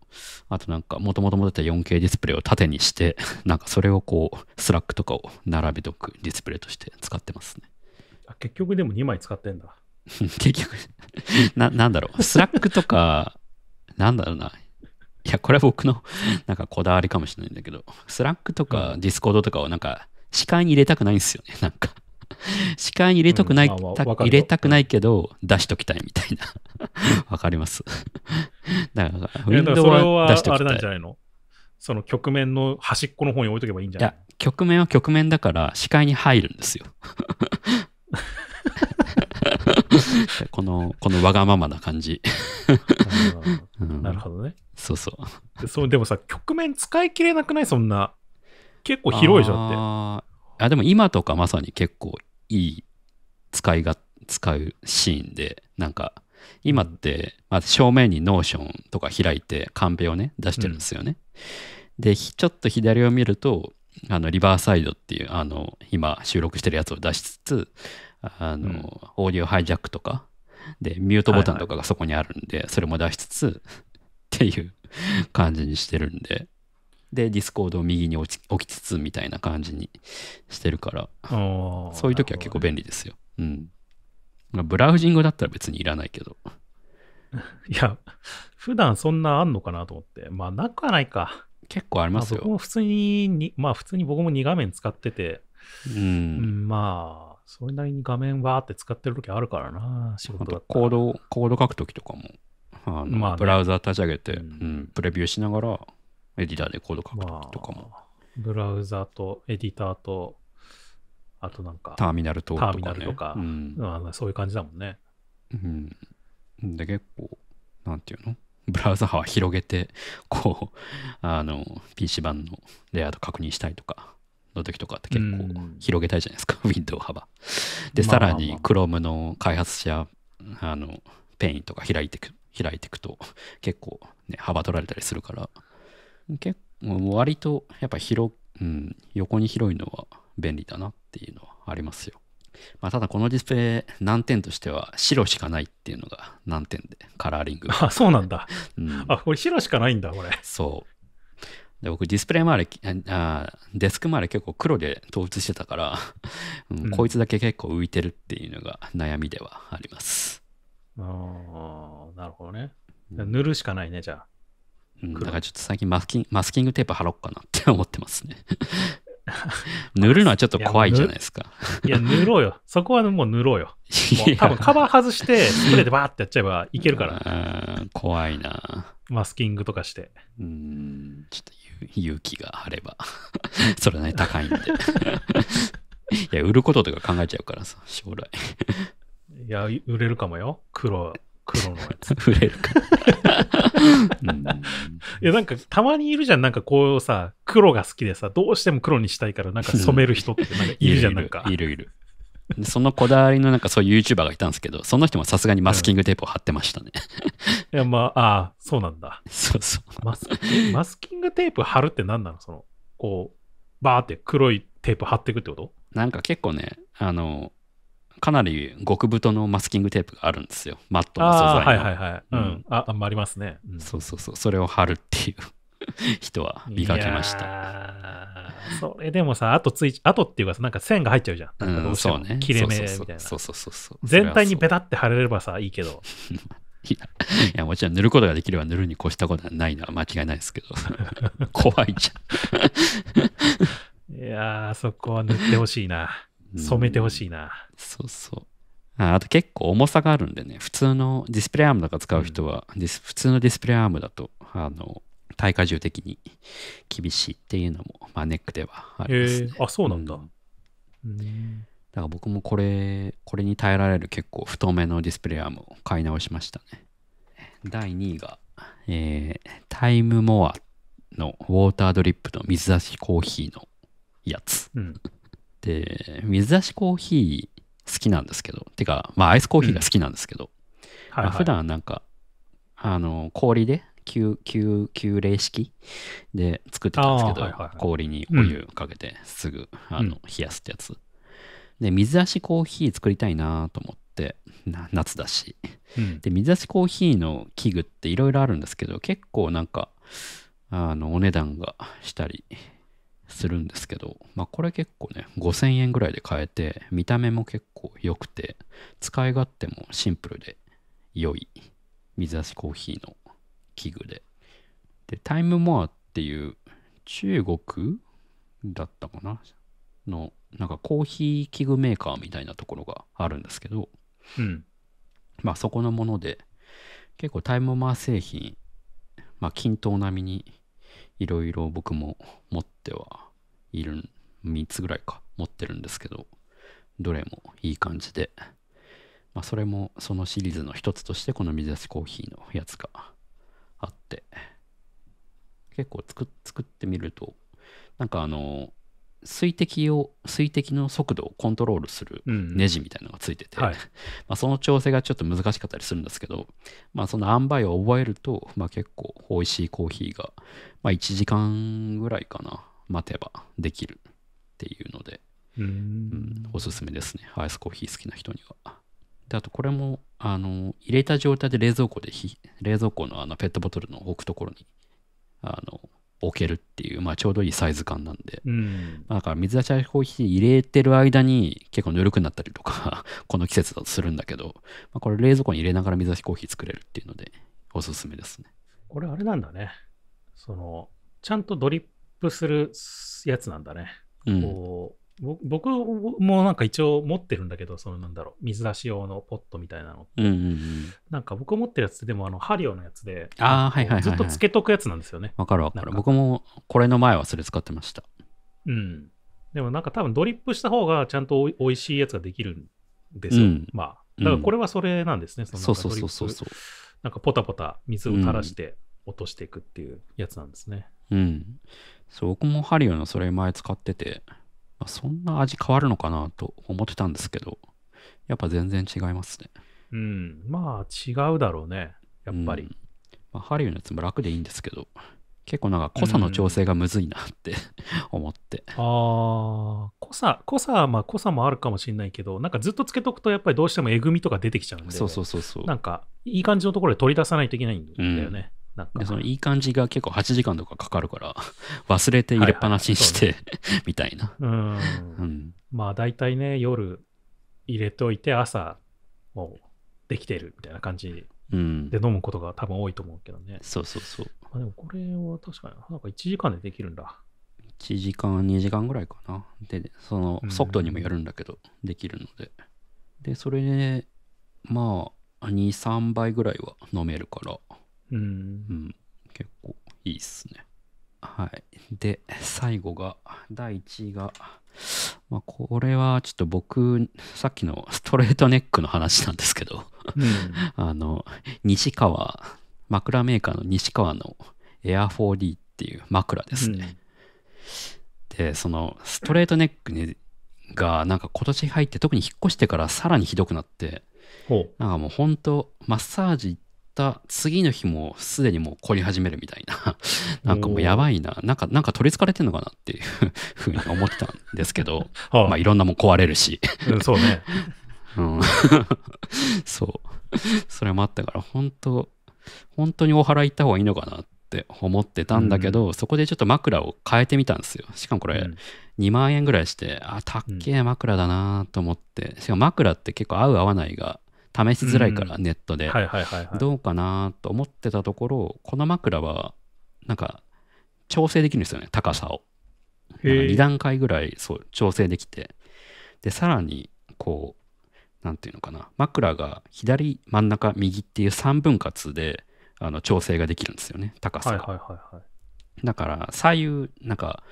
あとなんかもともと持ってた 4K ディスプレイを縦にして なんかそれをこうスラックとかを並べとくディスプレイとして使ってますねあ結局でも2枚使ってんだ 結局 ななんだろうスラックとかなんだろうないや、これは僕のなんかこだわりかもしれないんだけど、スラックとかディスコードとかをなんか視界に入れたくないんですよね、なんか。視界に入れたくない、うんまあ、入れたくないけど、出しときたいみたいな。わかります。だから、ウィンドウは出しときたい。いんじゃないのその局面の端っこの方に置いとけばいいんじゃないいや、局面は局面だから視界に入るんですよ。この、このわがままな感じ。うん、なるほどね。そうそう。そう、でもさ、局面使い切れなくないそんな。結構広いじゃんって。ああ、でも今とかまさに結構いい使いが、使うシーンで、なんか、今って、まあ、正面にノーションとか開いてカンペをね、出してるんですよね。うん、で、ちょっと左を見ると、あのリバーサイドっていうあの今収録してるやつを出しつつあの、うん、オーディオハイジャックとか、で、ミュートボタンとかがそこにあるんで、はいはい、それも出しつつ、っていう感じにしてるんで、で、ディスコードを右に置きつつみたいな感じにしてるから、そういう時は結構便利ですよ。うん。ブラウジングだったら別にいらないけど。いや、普段そんなあんのかなと思って。まあ、なくはないか。結構ありますよ。まあ、僕も普通にまあ普通に僕も2画面使ってて、うん、まあ、それなりに画面わーって使ってる時あるからな、仕事だコード、コード書く時とかも、あのまあねブラウザ立ち上げて、うんうんプレビューしながら、エディターでコード書く時とかも、まあブラウザとエディターと、あとなんか、ターミナルとか、ね、ターミナルとかうんそういう感じだもんね。うん、で結構なんていうのブラウザ幅広げてこうあの PC 版のレイアウト確認したりとかの時とかって結構広げたいじゃないですか、ウィンドウ幅。で、さらに Chrome の開発者、あの、ペインとか開いてく、開いていくと結構ね、幅取られたりするから、結構割とやっぱ広、うん、横に広いのは便利だなっていうのはありますよ。まあ、ただこのディスプレイ難点としては白しかないっていうのが難点でカラーリングあそうなんだ、うん、あこれ白しかないんだこれそうで僕ディスプレイ周りあデスク周り結構黒で統一してたから うん、こいつだけ結構浮いてるっていうのが悩みではあります。ああなるほどね。塗るしかないねじゃあ。うん、だからちょっと最近マスキンマスキングテープ貼ろうかなって思ってますね。塗るのはちょっと怖いじゃないですか。いや、塗ろうよ。そこはもう塗ろうよ。う多分カバー外して、スプレーでバーってやっちゃえばいけるから。怖いな。マスキングとかして。うん、ちょっと勇気があれば それなり高いんで いや売ることとか考えちゃうからさ将来いや売れるかもよ黒黒のやつ 売れるかうん、いやなんかたまにいるじゃんなんかこうさ黒が好きでさどうしても黒にしたいからなんか染める人ってなんかいるじゃん、なんかいるいるそのこだわりのなんかそういう YouTuber がいたんですけどその人もさすがにマスキングテープを貼ってましたね、いや、まあ、ああ、そうなんだ。そうそう。マスマスキングテープ貼るって何なのその、こう、バーって黒いテープ貼っていくってことなんか結構ね、あの、かなり極太のマスキングテープがあるんですよ。マットの素材の。はいはいはい。うん。うん、あ、あんまありますね、うん、そうそうそう。それを貼るっていう人は見かけました。それでもさ、あとつい、あとっていうかさ、なんか線が入っちゃうじゃん。うん、どうしても、ね、切れ目みたいな。そうそうそうそう全体にベタって貼れればさ、いいけど、いや、いやもちろん塗ることができれば塗るに越したことはないのは間違いないですけど、怖いじゃん。いやー、そこは塗ってほしいな。染めてほしいな、うん。そうそう。ああと結構重さがあるんでね、普通のディスプレイアームとか使う人は、うん、普通のディスプレイアームだと、あの、耐荷重的に厳しいっていうのも、まあ、ネックではあります、ね、えー、あ、そうなんだ。うん、だから僕もこれ、これに耐えられる結構太めのディスプレイアームを買い直しましたね。第2位が、えー、タイムモアのウォータードリップの水出しコーヒーのやつ。うん、で、水出しコーヒー好きなんですけど、てか、まあアイスコーヒーが好きなんですけど、ん普段なんか、あの、氷で急、冷式で作ってたんですけど、はいはいはい、氷にお湯かけてすぐ、うん、あの冷やすってやつ。で、水足コーヒー作りたいなと思って、夏だし、うん、で、水足コーヒーの器具っていろいろあるんですけど、結構なんか、あの、お値段がしたりするんですけど、まあこれ結構ね、5000円ぐらいで買えて、見た目も結構良くて、使い勝手もシンプルで良い水足コーヒーの器具で。で、タイムモアっていう中国だったかなのなんかコーヒー器具メーカーみたいなところがあるんですけど、うん、まあそこのもので結構タイムマー製品、まあ、均等並みにいろいろ僕も持ってはいる3つぐらいか持ってるんですけどどれもいい感じで、まあ、それもそのシリーズの一つとしてこの水出しコーヒーのやつがあって結構作ってみるとなんかあの水滴を水滴の速度をコントロールするネジみたいなのがついてて、うんはい、まあ、その調整がちょっと難しかったりするんですけど、まあ、その塩梅を覚えると、まあ、結構美味しいコーヒーが、まあ、1時間ぐらいかな待てばできるっていうので、うん、うん、おすすめですねアイスコーヒー好きな人には。であとこれもあの入れた状態で冷蔵庫で冷蔵庫のあのペットボトルの置くところにあの置けるっていう、まあ、ちょうどいいサイズ感なんで、うん、だから水出しコーヒー入れてる間に結構ぬるくなったりとか この季節だとするんだけど、まあ、これ冷蔵庫に入れながら水出しコーヒー作れるっていうのでおすすめですねこれあれなんだねそのちゃんとドリップするやつなんだね、うん、こう僕もなんか一応持ってるんだけど、そのなんだろう、水出し用のポットみたいなの。うんうんうん、なんか僕持ってるやつでもあの、ハリオのやつで、あはい、はい、ずっとつけとくやつなんですよね。わかるわかる。僕もこれの前はそれ使ってました。うん。でもなんか多分ドリップした方がちゃんとおいしいやつができるんですよ。うん、まあ。だからこれはそれなんですね。そそうそうそうそう。なんかポタポタ水を垂らして落としていくっていうやつなんですね。うん。うん、そう僕もハリオのそれ前使ってて、まあ、そんな味変わるのかなと思ってたんですけど、やっぱ全然違いますね。うん、まあ違うだろうね、やっぱり。うん、まあ、ハリウッドのやつも楽でいいんですけど、結構なんか濃さの調整がむずいなって 思って。ああ、濃さ、濃さはまあ濃さもあるかもしれないけど、なんかずっとつけとくとやっぱりどうしてもえぐみとか出てきちゃうんで、そうそうそうそう。なんかいい感じのところで取り出さないといけないんだよね。なんかでそのいい感じが結構8時間とかかかるから 忘れて入れっぱなしにして、みたいな、まあ大体ね夜入れといて朝もうできてるみたいな感じで飲むことが多分多いと思うけどね、うん、そうそうそうあでもこれは確かになんか1時間でできるんだ1時間2時間ぐらいかなでその速度にもよるんだけど、うん、できるのででそれで、ね、まあ23倍ぐらいは飲めるからうん、結構いいっすね。はい。で、最後が、第1位が、まあ、これはちょっと僕、さっきのストレートネックの話なんですけどうん、あの、西川、枕メーカーの西川のエア 4D っていう枕ですね。うん、で、そのストレートネックにが、なんか今年入って、特に引っ越してからさらにひどくなって、なんかもう本当、マッサージった次の日もすでにもう凝り始めるみたいな なんかもうやばいななんかなんか取りつかれてんのかなっていうふうに思ってたんですけど、はあ、まあいろんなもん壊れるしうん、そうね、うん、そうそれもあったから本当本当にお祓い行った方がいいのかなって思ってたんだけど、うん、そこでちょっと枕を変えてみたんですよしかもこれ2万円ぐらいして、あたっけえ枕だなと思ってしかも枕って結構合う合わないが試しづらいから、ネットで、どうかなと思ってたところこの枕はなんか調整できるんですよね高さを2段階ぐらいそう調整できてでさらにこう何ていうのかな枕が左真ん中右っていう3分割であの調整ができるんですよね高さが、だから左右なんか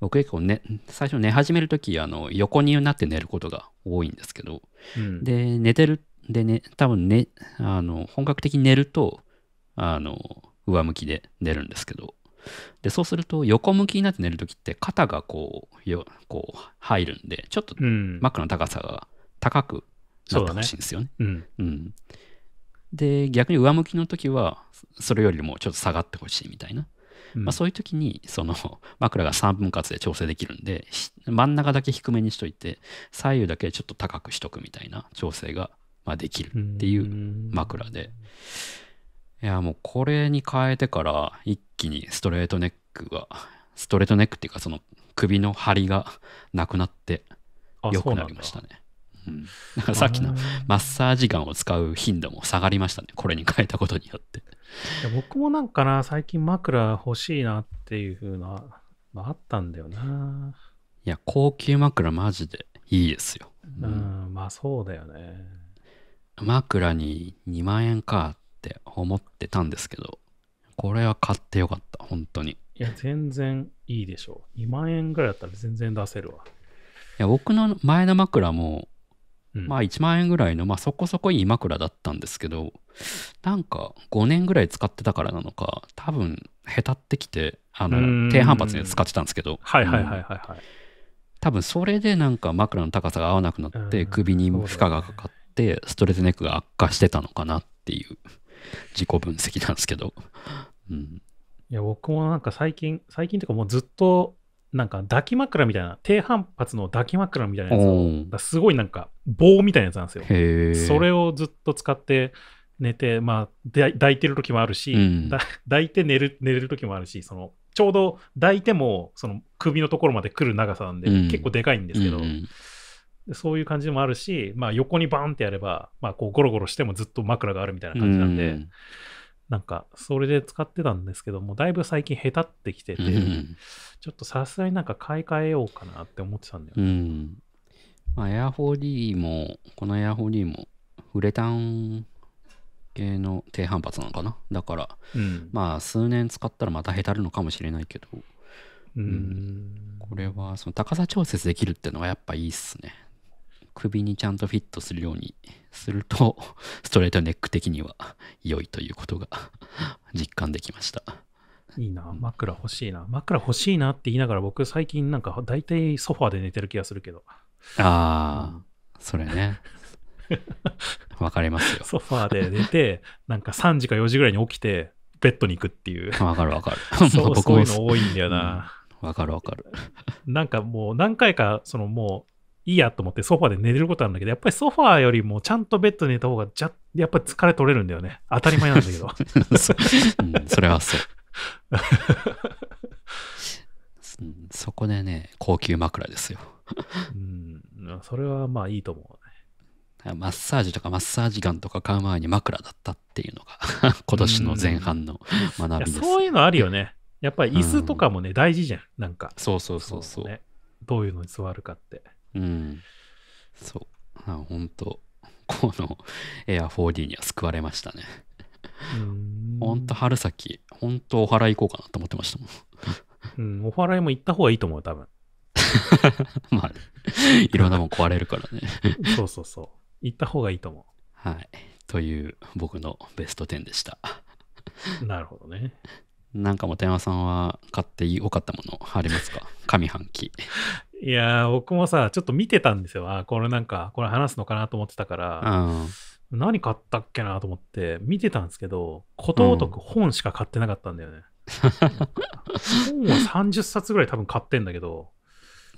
僕結構、ね、最初寝始める時あの横になって寝ることが多いんですけど、うん、で寝てるでね、多分ね、あの、本格的に寝ると、あの、上向きで寝るんですけど、で、そうすると横向きになって寝るときって肩がこう、よこう入るんで、ちょっとマックの高さが高くなってほしいんですよね。うん、で、逆に上向きのときは、それよりもちょっと下がってほしいみたいな。まあ、そういう時にその枕が3分割で調整できるんで真ん中だけ低めにしといて左右だけちょっと高くしとくみたいな調整がまあ、できるっていう枕で。いやもうこれに変えてから一気にストレートネックがストレートネックっていうかその首の張りがなくなって良くなりましたね。うん、かさっきのマッサージガンを使う頻度も下がりましたね、これに変えたことによって。僕もなんかな、最近枕欲しいなっていう風なのあったんだよな。いや、高級枕マジでいいですよ。うん、うん、まあそうだよね。枕に2万円かって思ってたんですけど、これは買ってよかった、本当に。いや、全然いいでしょう。2万円ぐらいだったら全然出せるわ。いや、僕の前の枕も、うん、まあ1万円ぐらいの、まあそこそこいい枕だったんですけど、なんか5年ぐらい使ってたからなのか、多分、へたってきて、あの、低反発に使ってたんですけど。はいはいはいはいはい。多分それでなんか枕の高さが合わなくなって首に負荷がかかってってストレートネックが悪化してたのかなっていう自己分析なんですけど、うん、いや僕もなんか最近最近というかもうずっとなんか抱き枕みたいな低反発の抱き枕みたいなやつをすごいなんか棒みたいなやつなんですよそれをずっと使って寝て、まあ、抱いてる時もあるし、うん、抱いて寝る寝れる時もあるしそのちょうど抱いてもその首のところまで来る長さなんで、うん、結構でかいんですけど、うんそういう感じもあるし、まあ、横にバーンってやれば、まあ、こうゴロゴロしてもずっと枕があるみたいな感じなんで、うん、なんかそれで使ってたんですけどもだいぶ最近へたってきてて、うん、ちょっとさすがになんか買い替えようかなって思ってたんだよね。うんまあ、エア 4D もこのエア 4D もウレタン系の低反発なのかなだから、うん、まあ数年使ったらまたへたるのかもしれないけど。うん、これはその高さ調節できるっていうのはやっぱいいっすね。首にちゃんとフィットするようにすると、ストレートネック的には良いということが実感できました。いいな、枕欲しいな。枕欲しいなって言いながら僕最近なんか大体ソファーで寝てる気がするけど。ああ、うん、それね。わかりますよ。ソファーで寝て、なんか3時か4時ぐらいに起きて、ベッドに行くっていう。わかるわかる。そうそういうの多いんだよな。わ、うん、かるわかる。なんかもう何回か、そのもう、いいやと思ってソファで寝れることあるんだけど、やっぱりソファよりもちゃんとベッドで寝た方が、じゃ、やっぱり疲れ取れるんだよね。当たり前なんだけど。うん、それはそう。そこでね、高級枕ですよ。うん、それはまあいいと思う、ね。マッサージとかマッサージガンとか買う前に枕だったっていうのが 今年の前半の学びです、そういうのあるよね。やっぱり椅子とかもね、うん、大事じゃん。なんか。そうそうそうそう。そうね、どういうのに座るかって。うん。そう。本当この Air4D には救われましたね。ほんと春先、ほんとお祓い行こうかなと思ってましたもん。うん、お祓いも行った方がいいと思う、多分。まあ、いろんなもん壊れるからね。そうそうそう。行った方がいいと思う。はい。という僕のベスト10でした。なるほどね。なんか本山さんは買って良かったものありますか 上半期。いや僕もさ、ちょっと見てたんですよ。あ、これなんか、これ話すのかなと思ってたから、うん、何買ったっけなと思って見てたんですけど、ことごとく本しか買ってなかったんだよね。うん、本は30冊ぐらい多分買ってんだけど、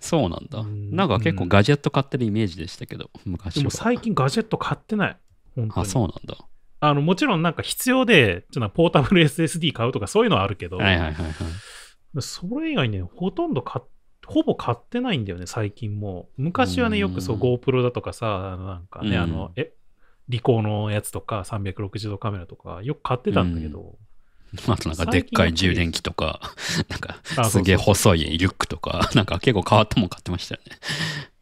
そうなんだ。なんか結構ガジェット買ってるイメージでしたけど、昔は。でも最近ガジェット買ってない。本当にあ、そうなんだ。あの、もちろんなんか必要で、ちょポータブル SSD 買うとかそういうのはあるけど、はいはいはいはい、それ以外ね、ほとんど買ほぼ買ってないんだよね、最近も昔はね、よくそう GoPro だとかさ、なんかね、あの、え、リコーのやつとか360度カメラとか、よく買ってたんだけど。あとなんかでっかい充電器とか、なんかすげえ細いリュックとか、なんか結構変わったもん買ってましたよね。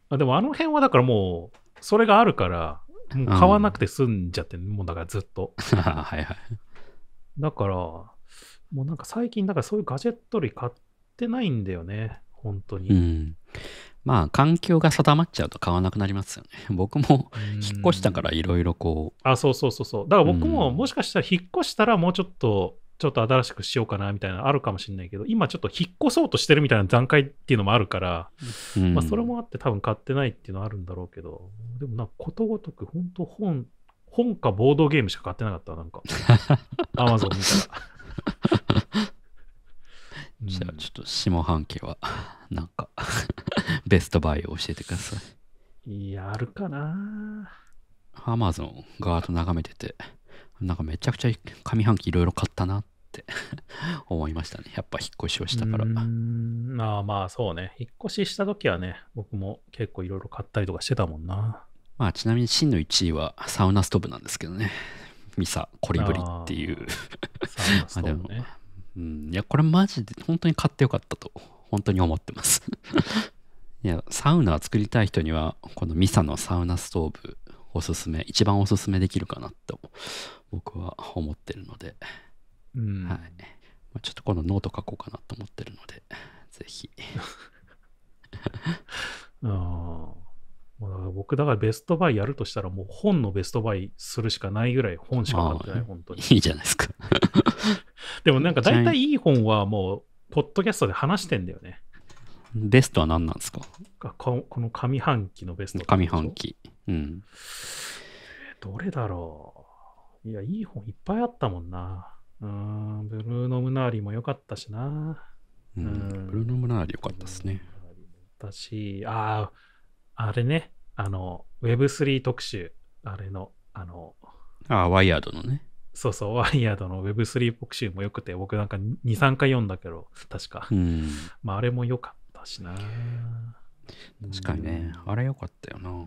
あでもあの辺はだからもう、それがあるから、もう買わなくて済んじゃって、もうだからずっと。はいはい。だから、もうなんか最近、だからそういうガジェット類買ってないんだよね、本当に。うん、まあ、環境が定まっちゃうと買わなくなりますよね。僕も引っ越したからいろいろこう。あ、そうそうそうそう。だから僕ももしかしたら引っ越したらもうちょっとちょっと新しくしようかなみたいなのあるかもしれないけど、今ちょっと引っ越そうとしてるみたいな段階っていうのもあるから、うん、まあそれもあって多分買ってないっていうのはあるんだろうけど、でもなんかことごとく本当本、本かボードゲームしか買ってなかった、なんか。アマゾン見たら。じゃあちょっと下半期は、なんか ベストバイを教えてください。やるかなアマゾンガーッと眺めてて。なんかめちゃくちゃ上半期いろいろ買ったなって 思いましたね。やっぱ引っ越しをしたから。まあまあそうね。引っ越しした時はね、僕も結構いろいろ買ったりとかしてたもんな。まあちなみに真の1位はサウナストーブなんですけどね。ミサ、コリブリっていう。サウナストーブねうん、いや、これマジで本当に買ってよかったと、本当に思ってます いや、サウナ作りたい人には、このミサのサウナストーブ、おすすめ、一番おすすめできるかなと僕は思ってるので、うん、はいまあ、ちょっとこのノート書こうかなと思ってるのでぜひああ僕だからベストバイやるとしたらもう本のベストバイするしかないぐらい本しか買ってない本当にいいじゃないですか でもなんか大体いい本はもうポッドキャストで話してんだよねベストは何なんですかこの上半期のベスト上半期うんどれだろういや、いい本いっぱいあったもんな。うん、ブルーノ・ムナーリも良かったしな。うん、ん、ブルーノ・ムナーリ良かったですね。だし、ああ、あれね、あの、Web3 特集、あれの、あの、ああ、ワイヤードのね。そうそう、ワイヤードの Web3 特集も良くて、僕なんか2、3回読んだけど、確か。うん、まあ、あれも良かったしな。確かにね、うん、あれ良かったよな。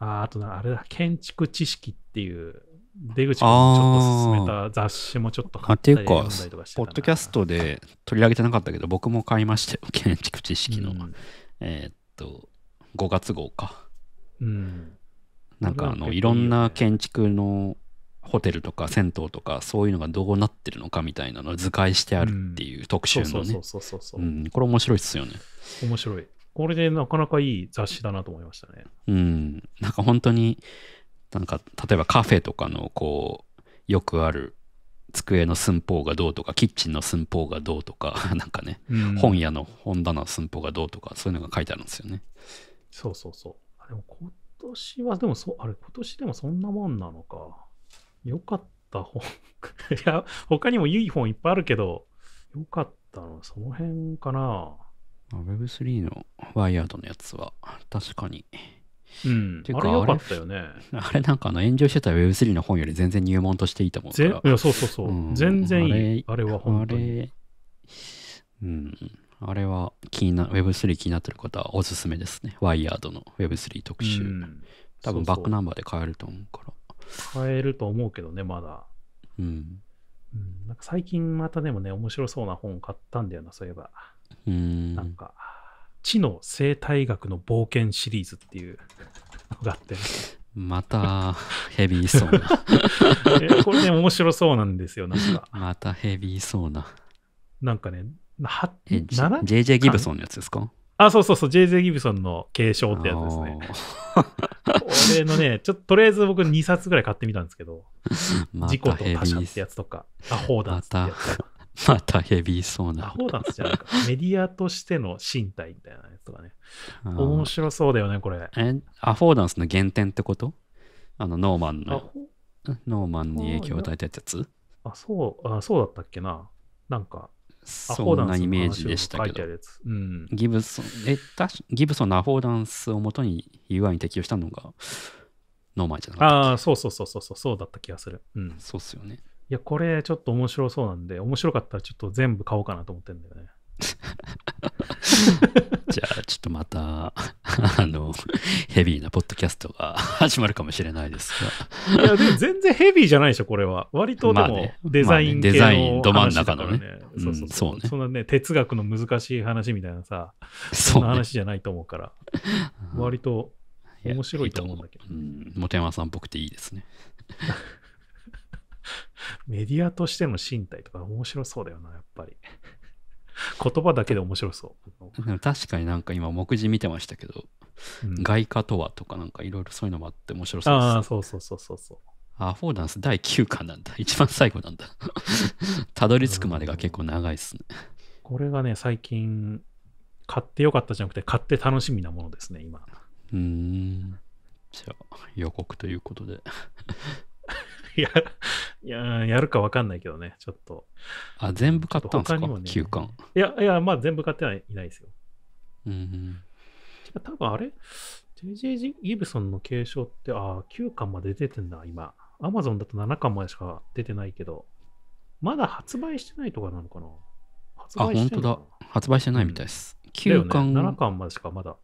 ああとな、あれだ、建築知識っていう出口をちょっと進めた雑誌もちょっと買ったり読んだりとかてポッドキャストで取り上げてなかったけど、僕も買いましたよ。建築知識の。うん、えー、っと、5月号か。うん。なんかあの、いろんな建築のホテルとか銭湯とかそういうのがどうなってるのかみたいなのを図解してあるっていう特集のね。これ面白いっすよね。面白い。これでなかなかいい雑誌だなと思いましたね。うん。なんか本当になんか例えばカフェとかのこうよくある机の寸法がどうとかキッチンの寸法がどうとか なんかね、うん、本屋の本棚の寸法がどうとかそういうのが書いてあるんですよね。そうそうそう。あでも今年はでもそあれ今年でもそんなもんなのか。よかった本 いや他にもいい本いっぱいあるけどよかったのその辺かな。Web3 のワイヤードのやつは確かにうん、てかあれ良かったよね あれなんかあの炎上してた Web3 の本より全然入門としていいと思うからいやそうそうそう、うん、全然いいあれは本当にうん、あれは気にな Web3 気になってる方はおすすめですね。ワイヤードの Web3 特集、うん。多分バックナンバーで買えると思うから。買えると思うけどね、まだ。うん。うん、なんか最近またでもね、面白そうな本買ったんだよな、そういえば。うん。なんか。知の生態学の冒険シリーズっていうのがあって、ね、またヘビーそうな これね、面白そうなんですよ、なんか。またヘビーそうな。なんかね、JJ ギブソンのやつですかあ、そうそうそう、JJ ギブソンの継承ってやつですね。俺のね、ちょっととりあえず僕2冊ぐらい買ってみたんですけど、事故と他者ってやつとか、アホーダーってやつとか。またヘビーそうな。アホダンスじゃないか。メディアとしての身体みたいなやつとかね。面白そうだよね、これ。え、アフォーダンスの原点ってことあの、ノーマンの、ノーマンに影響を与えたやつあ、そう、あそうだったっけな。なんか、そんなイメージでしたけど。うん、ギブソン、え、ギブソンのアフォーダンスをもとに UI に適用したのが、ノーマンじゃなかったああ、そうそうそうそう、そうだった気がする。うん。そうっすよね。や、これちょっと面白そうなんで、面白かったらちょっと全部買おうかなと思ってんだよね。じゃあ、ちょっとまた、あの、ヘビーなポッドキャストが始まるかもしれないですが。いや、でも全然ヘビーじゃないでしょ、これは。割とでも、デザイン系の、ねデザインど真ん中のね。そうそうそう。そね、そんなね、哲学の難しい話みたいなさ、そんな話じゃないと思うから、ね、割と面白いと思うんだけど。いいうん、も山さんっぽくていいですね。メディアとしての身体とか面白そうだよな、やっぱり。言葉だけで面白そう。確かになんか今、目次見てましたけど、うん、外貨とはとかなんかいろいろそういうのもあって面白そうです、ね。ああ、そうそうそうそうそう。アフォーダンス第9巻なんだ。一番最後なんだ。たどり着くまでが結構長いっすね。これがね、最近、買ってよかったじゃなくて、買って楽しみなものですね、今。うん。じゃあ、予告ということでや、いや、やるかわかんないけどね、ちょっと。あ、全部買ったんですか、ね、?9 巻。いや、いや、まあ全部買ってはいないですよ。うん、うん。あれ ?JJ イブソンの継承って、あ、9巻まで出てんだ、今。アマゾンだと7巻までしか出てないけど、まだ発売してないとかなのかなあ、本当だ。発売してないみたいです。うん、9巻、ね。7巻までしかまだ。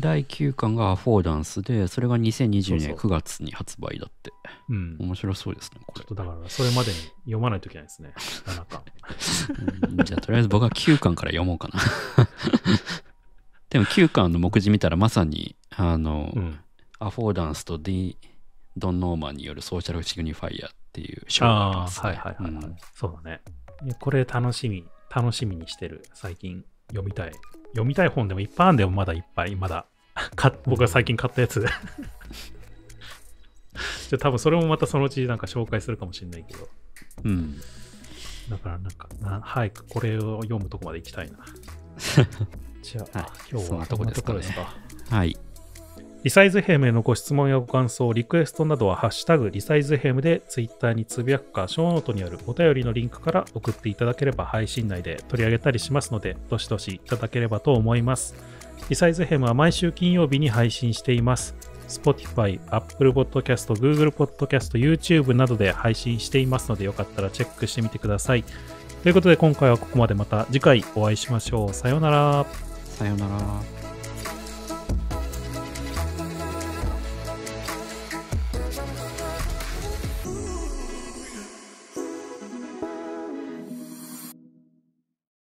第9巻がアフォーダンスで、それが2020年9月に発売だって。そうそううん。面白そうですね、これ。ちょっとだから、それまでに読まないといけないですね。7巻 うん。じゃあ、とりあえず僕は9巻から読もうかな。でも9巻の目次見たらまさに、あの、うん、アフォーダンスとディ・ドン・ノーマンによるソーシャル・シグニファイアっていう章があります、ね、はいはいはい、はいうん、そうだね。これ楽しみ、楽しみにしてる。最近読みたい読みたい本でもいっぱいあるんだよ、まだいっぱい、まだ。僕が最近買ったやつ。じゃ多分それもまたそのうちなんか紹介するかもしれないけど。うん。だからなんか、な早くこれを読むとこまで行きたいな。じゃあ、はい、今日はここですか、はい。リサイズヘムへのご質問やご感想、リクエストなどは、ハッシュタグリサイズヘムでツイッターにつぶやくか、ショーノートにあるお便りのリンクから送っていただければ配信内で取り上げたりしますので、どしどしいただければと思います。リサイズヘムは毎週金曜日に配信しています。Spotify、Apple Podcast、Google Podcast、YouTube などで配信していますので、よかったらチェックしてみてください。ということで今回はここまでまた次回お会いしましょう。さようなら。さようなら。